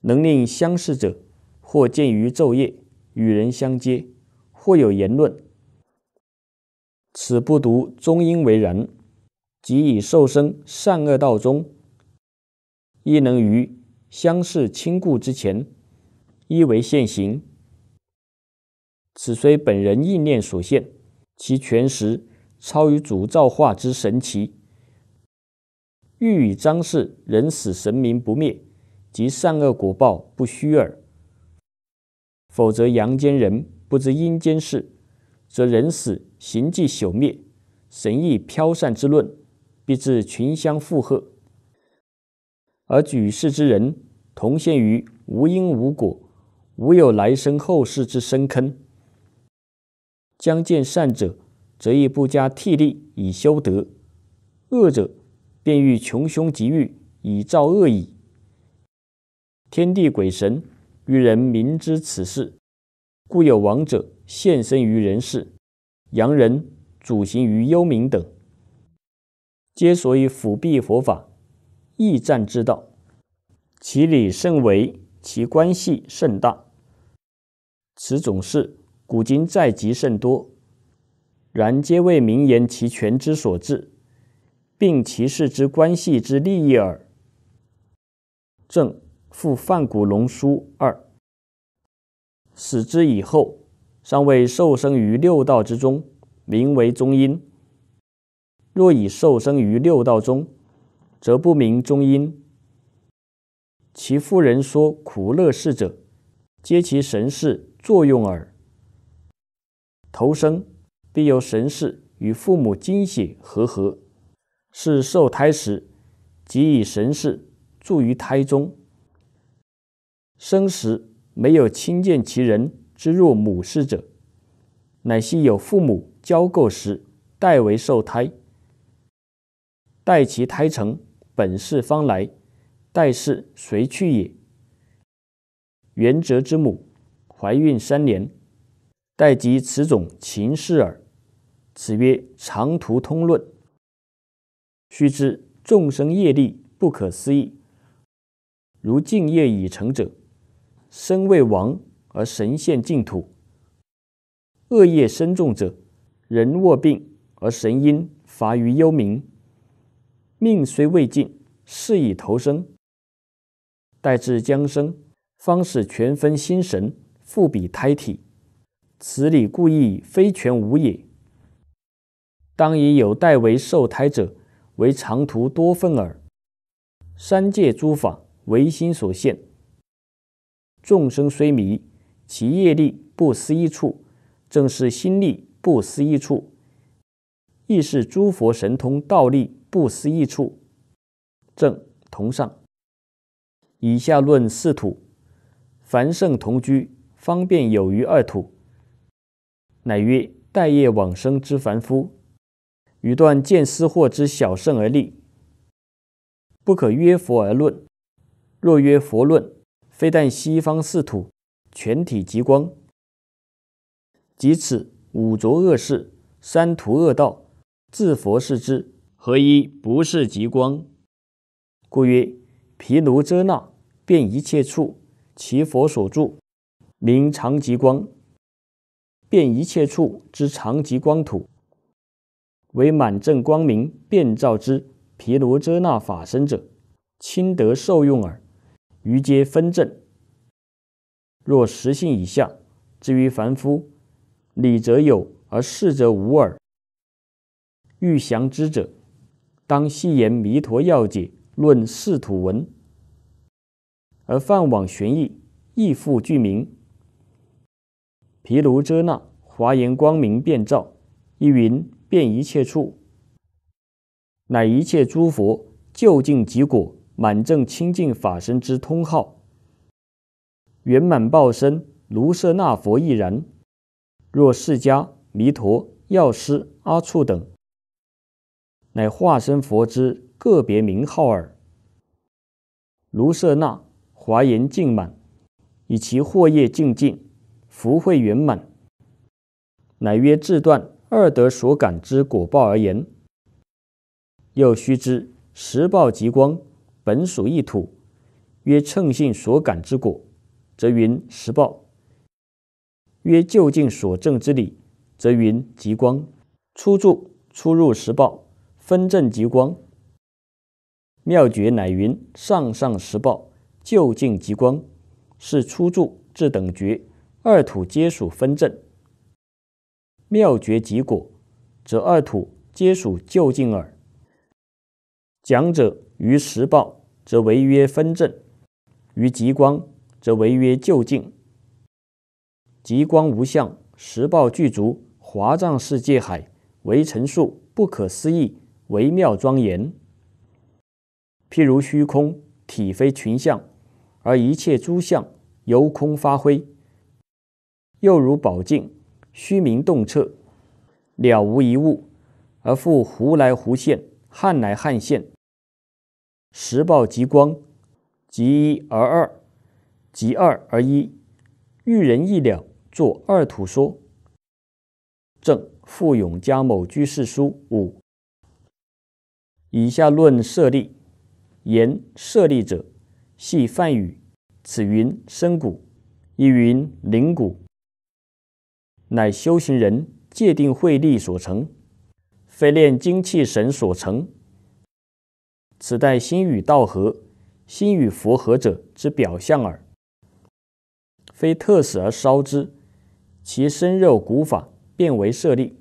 能令相识者，或见于昼夜，与人相接，或有言论。此不独中阴为人。即以受生善恶道中，亦能于相视亲故之前，一为现行。此虽本人意念所现，其全实超于主造化之神奇。欲以张氏人死神明不灭，及善恶果报不虚耳。否则，阳间人不知阴间事，则人死形迹朽灭，神意飘散之论。必致群相附和，而举世之人同陷于无因无果、无有来生后世之深坑。将见善者，则亦不加替力以修德；恶者，便欲穷凶极欲以造恶矣。天地鬼神于人明知此事，故有亡者现身于人世，阳人主行于幽冥等。皆所以辅弼佛法、易战之道，其理甚微，其关系甚大。此种事，古今在极甚多，然皆为名言其权之所至，并其事之关系之利益耳。正复范古龙书二，使之以后尚未受生于六道之中，名为中阴。若已受生于六道中，则不明中因。其妇人说苦乐事者，皆其神事作用耳。投生必由神事与父母精血合合，是受胎时即以神事住于胎中。生时没有亲见其人之入母事者，乃系有父母交媾时代为受胎。待其胎成本世方来，待世随去也。元哲之母怀孕三年，待及此种情事耳。此曰《长途通论》，须知众生业力不可思议。如敬业已成者，身未亡而神现净土；恶业深重者，人卧病而神因乏于幽冥。命虽未尽，事已投生。待至将生，方使全分心神复彼胎体。此理故意非全无也。当以有代为受胎者，为长途多分耳。三界诸法唯心所现，众生虽迷，其业力不思一处，正是心力不思一处，亦是诸佛神通道力。不思益处，正同上。以下论四土，凡圣同居，方便有余二土，乃曰待业往生之凡夫，与断见思惑之小圣而立，不可约佛而论。若约佛论，非但西方四土全体极光，即此五浊恶世、三途恶道，自佛视之。何一不是极光？故曰：毗卢遮那遍一切处，其佛所住名常极光，遍一切处之常极光土，为满正光明遍照之毗卢遮那法身者，亲得受用耳。余皆分正。若实性以下，至于凡夫，理则有而事则无耳。欲详之者。当昔言弥陀要解论世土文，而泛往玄义亦复具名。毗卢遮那华严光明遍照，一云遍一切处，乃一切诸佛究竟极果满正清净法身之通号。圆满报身卢舍那佛亦然。若释迦、弥陀、药师、阿处等。乃化身佛之个别名号耳。卢舍那华严净满，以其惑业净尽，福慧圆满，乃曰自断二德所感之果报而言。又须知实报极光本属一土，曰称性所感之果，则云实报；曰就近所证之理，则云极光。初住初入十报。分正即光，妙觉乃云：上上时报，就近即光。是初住至等觉，二土皆属分正；妙觉即果，则二土皆属就近耳。讲者于时报，则为曰分正；于极光，则为曰就近。极光无相，时报具足，华藏世界海为陈述，不可思议。惟妙庄严，譬如虚空体非群相，而一切诸相由空发挥；又如宝镜虚名洞彻，了无一物，而复胡来胡现，汉来汉现。时报极光，即一而二，即二而一，遇人一了，作二图说。正傅永嘉某居士书五。以下论舍利，言舍利者，系梵语。此云深谷，亦云灵谷，乃修行人界定慧力所成，非练精气神所成。此待心与道合，心与佛合者之表象耳，非特死而烧之，其身肉骨法变为舍利。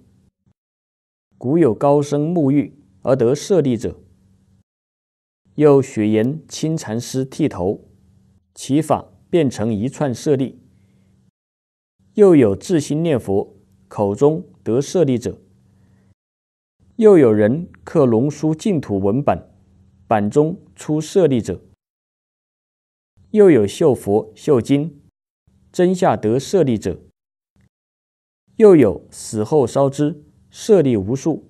古有高僧沐浴。而得舍利者，又雪岩清禅师剃头，其法变成一串舍利；又有自心念佛，口中得舍利者；又有人刻龙书净土文本，版中出舍利者；又有绣佛绣经，针下得舍利者；又有死后烧之，舍利无数。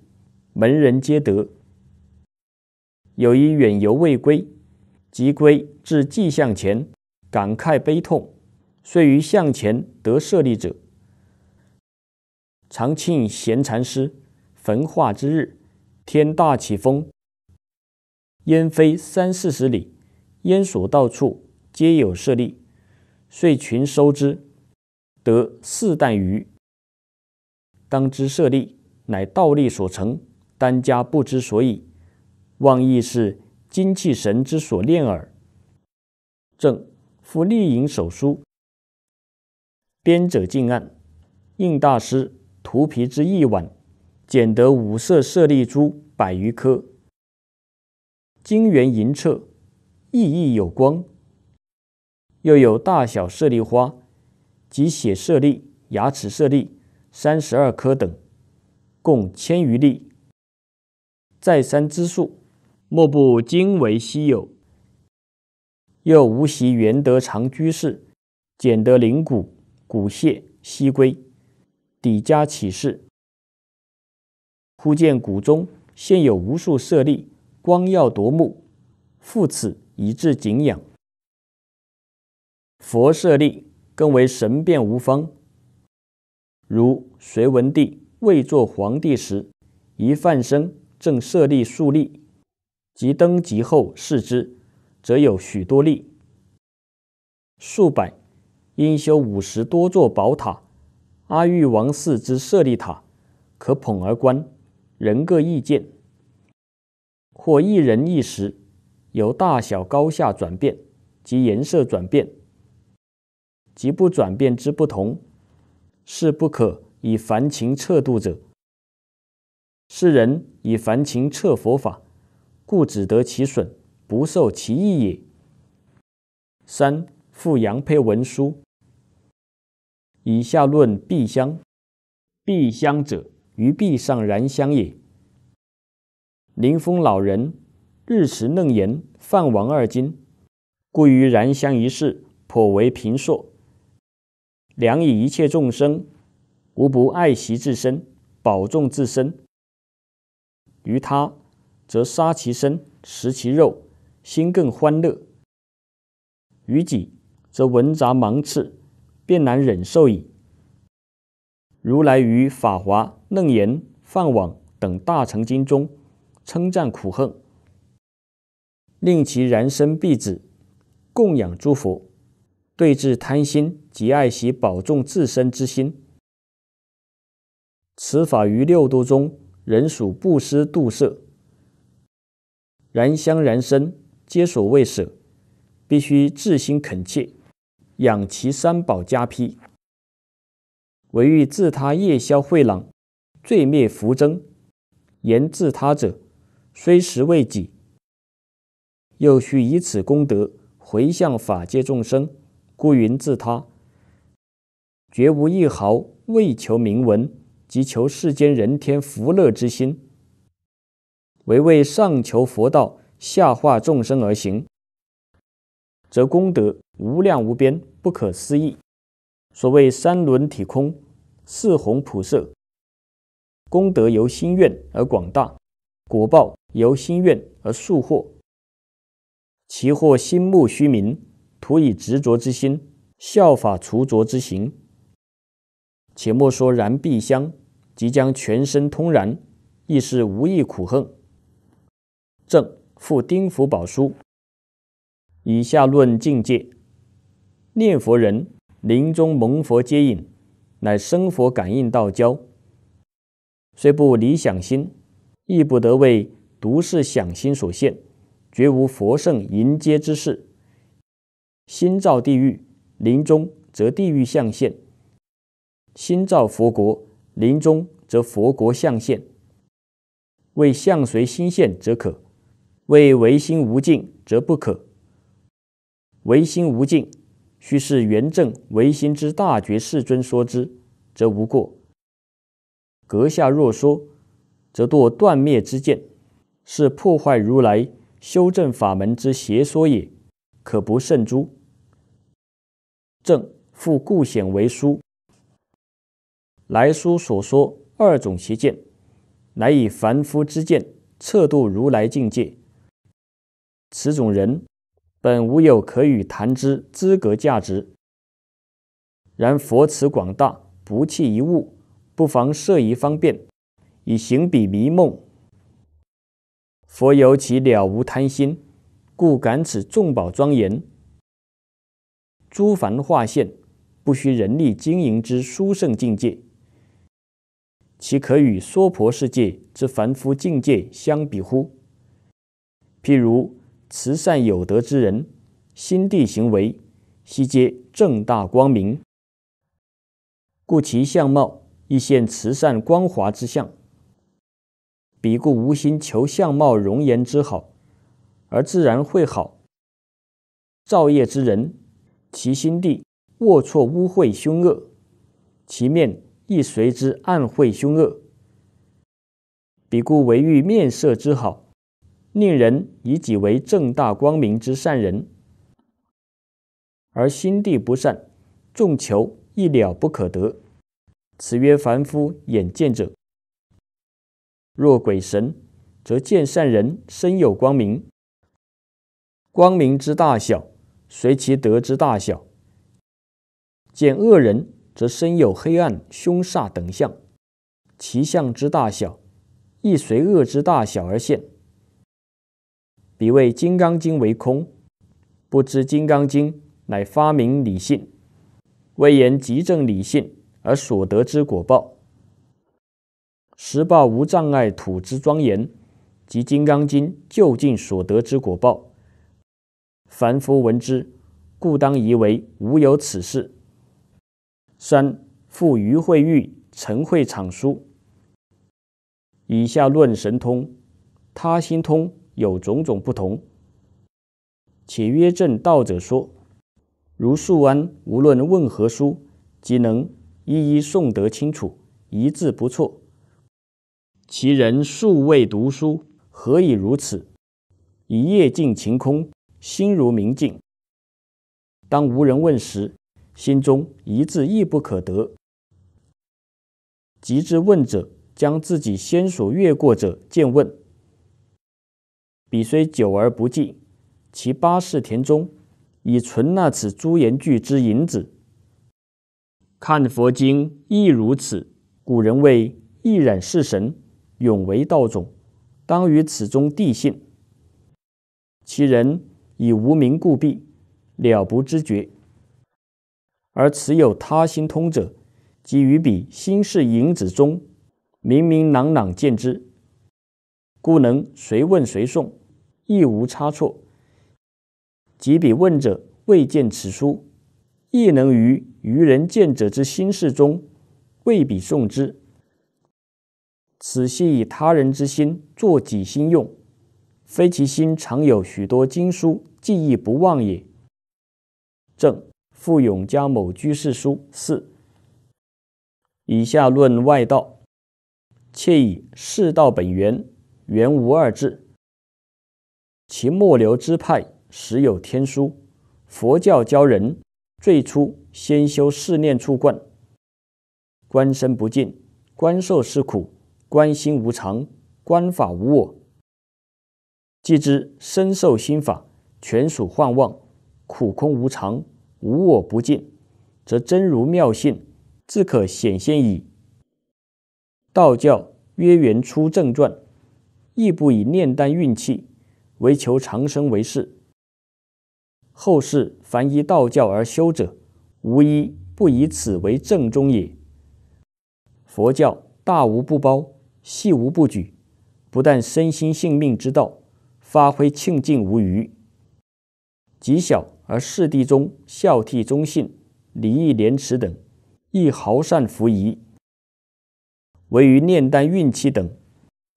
门人皆得，有一远游未归，即归至寂向前，感慨悲痛，遂于向前得舍利者。长庆闲禅师焚化之日，天大起风，烟飞三四十里，烟所到处皆有舍利，遂群收之，得四担余。当知舍利乃道力所成。三家不知所以，妄亦是精气神之所炼耳。正复立影手书，编者敬案：应大师涂皮之一碗，捡得五色舍利珠百余颗，晶圆银澈，熠熠有光。又有大小舍利花，及血舍利、牙齿舍利三十二颗等，共千余粒。再三之数，莫不今为稀有。又无习元德长居士捡得灵骨，骨谢西归，底家起事。忽见谷中现有无数舍利，光耀夺目，复此以致景仰。佛舍利更为神变无方，如隋文帝未做皇帝时，一犯生正设立数例，即登极后视之，则有许多例，数百，因修五十多座宝塔，阿育王寺之舍利塔，可捧而观，人各异见。或一人一时，由大小高下转变，及颜色转变，及不转变之不同，是不可以凡情测度者。世人以凡情测佛法，故只得其损，不受其益也。三复杨配文书，以下论必香。必香者，于壁上燃香也。临峰老人日持楞严、饭王二经，故于燃香一事颇为平硕。良以一切众生，无不爱惜自身，保重自身。于他，则杀其身，食其肉，心更欢乐；于己，则闻杂芒刺，便难忍受矣。如来于《法华》《楞严》《梵网》等大乘经中，称赞苦恨，令其燃身必止，供养诸佛，对治贪心及爱惜保重自身之心。此法于六度中。人属不思度舍，燃香燃身皆所未舍，必须至心恳切，养其三宝加批。唯欲自他夜宵会朗，罪灭福增。言自他者，虽时未己，又须以此功德回向法界众生，故云自他，绝无一毫为求名闻。即求世间人天福乐之心，唯为上求佛道，下化众生而行，则功德无量无边，不可思议。所谓三轮体空，四宏普摄，功德由心愿而广大，果报由心愿而速获。其或心慕虚名，徒以执着之心，效法除浊之行，且莫说燃必香。即将全身通然，亦是无意苦恨。正复丁福宝书以下论境界，念佛人临终蒙佛接引，乃生佛感应道交。虽不理想心，亦不得为独是想心所现，绝无佛圣迎接之事。心照地狱，临终则地狱相现；心照佛国。临终则佛国相现，为相随心现则可，为唯心无尽则不可。唯心无尽，须是圆正唯心之大觉世尊说之，则无过。阁下若说，则堕断灭之见，是破坏如来修正法门之邪说也，可不胜诸。正复故显为书。来书所说二种邪见，乃以凡夫之见测度如来境界。此种人本无有可与谈之资格价值。然佛慈广大，不弃一物，不妨设一方便，以行彼迷梦。佛有其了无贪心，故感此众宝庄严、诸凡化现，不需人力经营之殊胜境界。其可与娑婆世界之凡夫境界相比乎？譬如慈善有德之人，心地行为悉皆正大光明，故其相貌亦现慈善光华之相。彼故无心求相貌容颜之好，而自然会好。造业之人，其心地龌龊污秽凶恶，其面。亦随之暗晦凶恶，彼故唯欲面色之好，令人以己为正大光明之善人，而心地不善，众求亦了不可得。此曰凡夫眼见者。若鬼神，则见善人身有光明，光明之大小，随其德之大小。见恶人。则身有黑暗、凶煞等相，其相之大小，亦随恶之大小而现。彼谓《金刚经》为空，不知《金刚经》乃发明理性，为言即正理性而所得之果报，实报无障碍土之庄严，即《金刚经》究竟所得之果报。凡夫闻之，故当疑为无有此事。三复于慧玉、成会场书，以下论神通，他心通有种种不同，且约正道者说。如素安无论问何书，即能一一诵得清楚，一字不错。其人数未读书，何以如此？一夜静晴空，心如明镜。当无人问时。心中一字亦不可得。即之问者，将自己先所阅过者见问。彼虽久而不记，其八世田中以存纳此朱颜句之引子。看佛经亦如此。古人谓一染是神，永为道种。当于此中地性。其人以无名故避，了不知觉。而持有他心通者，即于彼心是影子中明明朗朗见之，故能随问随送，亦无差错。即彼问者未见此书，亦能于愚人见者之心事中为彼送之。此系以他人之心作己心用，非其心常有许多经书记忆不忘也。正。傅永嘉某居士书四。以下论外道，且以世道本源，原无二致。其末流之派，实有天书。佛教教人，最初先修四念处观，观身不净，观受是苦，观心无常，观法无我。既知身受心法，全属幻妄，苦空无常。无我不尽，则真如妙性自可显现矣。道教《曰元初正传》亦不以炼丹运气为求长生为事。后世凡依道教而修者，无一不以此为正宗也。佛教大无不包，细无不举，不但身心性命之道发挥清净无余，极小。而事地忠孝悌忠信礼义廉耻等，亦毫善服夷，唯于炼丹运气等，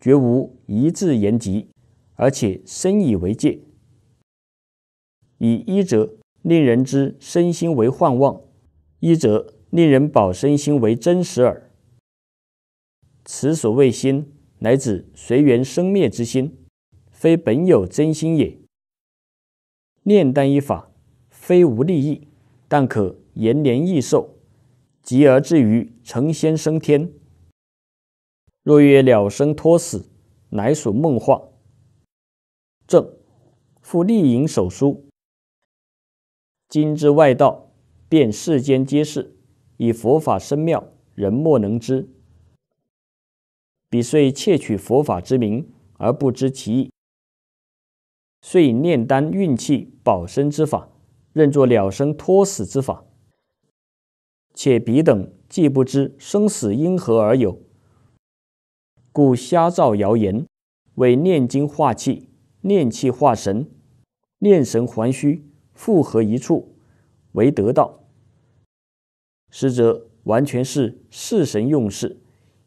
绝无一字言及，而且深以为戒。以一则令人知身心为幻妄，一则令人保身心为真实耳。此所谓心，乃指随缘生灭之心，非本有真心也。炼丹一法。非无利益，但可延年益寿，极而至于成仙升天。若曰了生脱死，乃属梦话。正复立隐手书，今之外道，便世间皆是；以佛法深妙，人莫能知。彼遂窃取佛法之名，而不知其意，遂炼丹运气保身之法。认作了生脱死之法，且彼等既不知生死因何而有，故瞎造谣言，为炼精化气，炼气化神，炼神还虚，复合一处，为得道。实则完全是视神用事，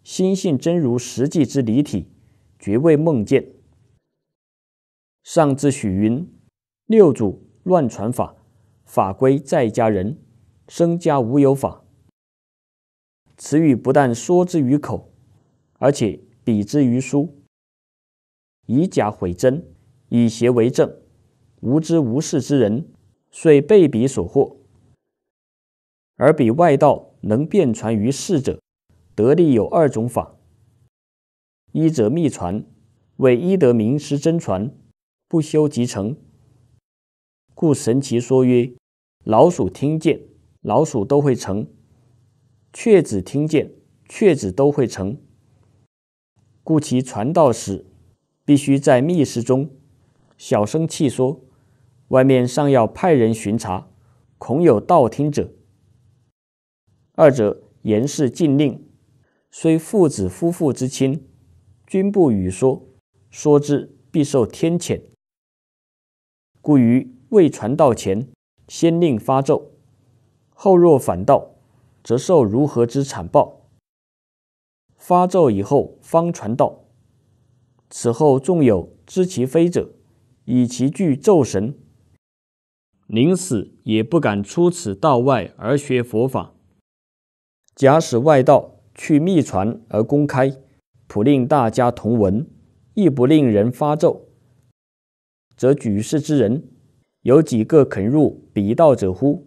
心性真如实际之离体，绝未梦见。上至许云六祖乱传法。法归在家人，生家无有法。此语不但说之于口，而且比之于书，以假毁真，以邪为正。无知无识之人，遂被彼所惑。而彼外道能遍传于世者，得力有二种法。一者密传，为医得名师真传，不修即成。故神奇说曰。老鼠听见，老鼠都会成；雀子听见，雀子都会成。故其传道时，必须在密室中，小声细说。外面尚要派人巡查，恐有盗听者。二者言是禁令，虽父子夫妇之亲，均不与说。说之必受天谴。故于未传道前。先令发咒，后若反道，则受如何之惨报。发咒以后方传道，此后纵有知其非者，以其具咒神，临死也不敢出此道外而学佛法。假使外道去密传而公开，普令大家同闻，亦不令人发咒，则举世之人。有几个肯入彼道者乎？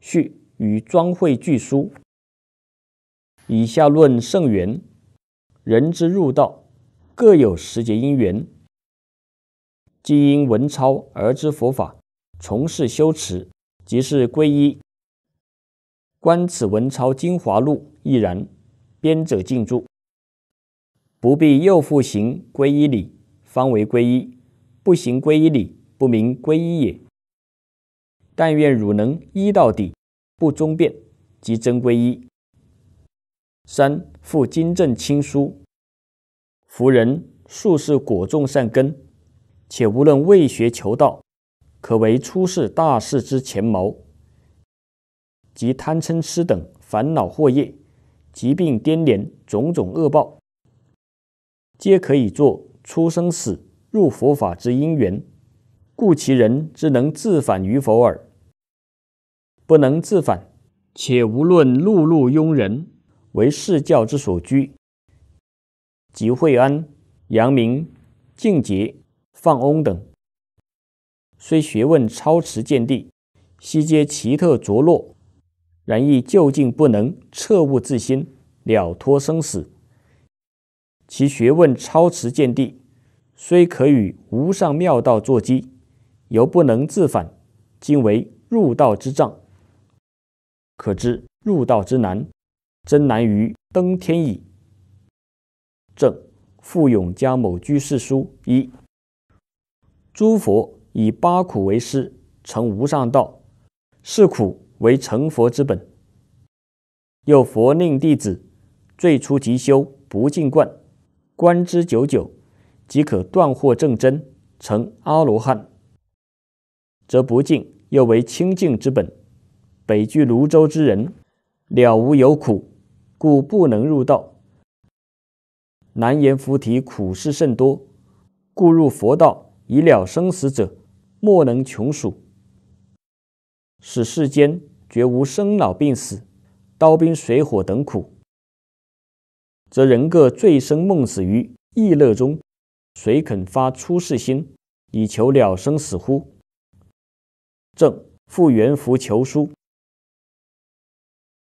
序与庄惠俱书。以下论圣源，人之入道，各有时节因缘。既因文抄而知佛法，从事修持，即是皈依。观此文钞精华录》亦然。编者敬注，不必又复行皈依礼，方为皈依。不行皈依礼。不明归一也，但愿汝能一到底，不中变，即真归一。三复金正亲书，福人术士果种善根，且无论未学求道，可为出世大事之前谋。及贪嗔痴等烦恼祸业，疾病颠连种种恶报，皆可以作出生死入佛法之因缘。故其人之能自反与否耳，不能自反，且无论碌碌庸人为世教之所居，即惠安、阳明、净节、放翁等，虽学问超持见地，悉皆奇特着落，然亦究竟不能彻悟自心，了脱生死。其学问超持见地，虽可与无上妙道作基。犹不能自反，今为入道之障，可知入道之难，真难于登天矣。正傅永嘉某居士书一：诸佛以八苦为师，成无上道。是苦为成佛之本。又佛令弟子最初即修不净观，观之久久，即可断惑证真，成阿罗汉。则不敬，又为清净之本。北居泸州之人，了无有苦，故不能入道。南阎浮提苦事甚多，故入佛道以了生死者，莫能穷数。使世间绝无生老病死、刀兵水火等苦，则人各醉生梦死于逸乐中，谁肯发出世心以求了生死乎？正复原符求书。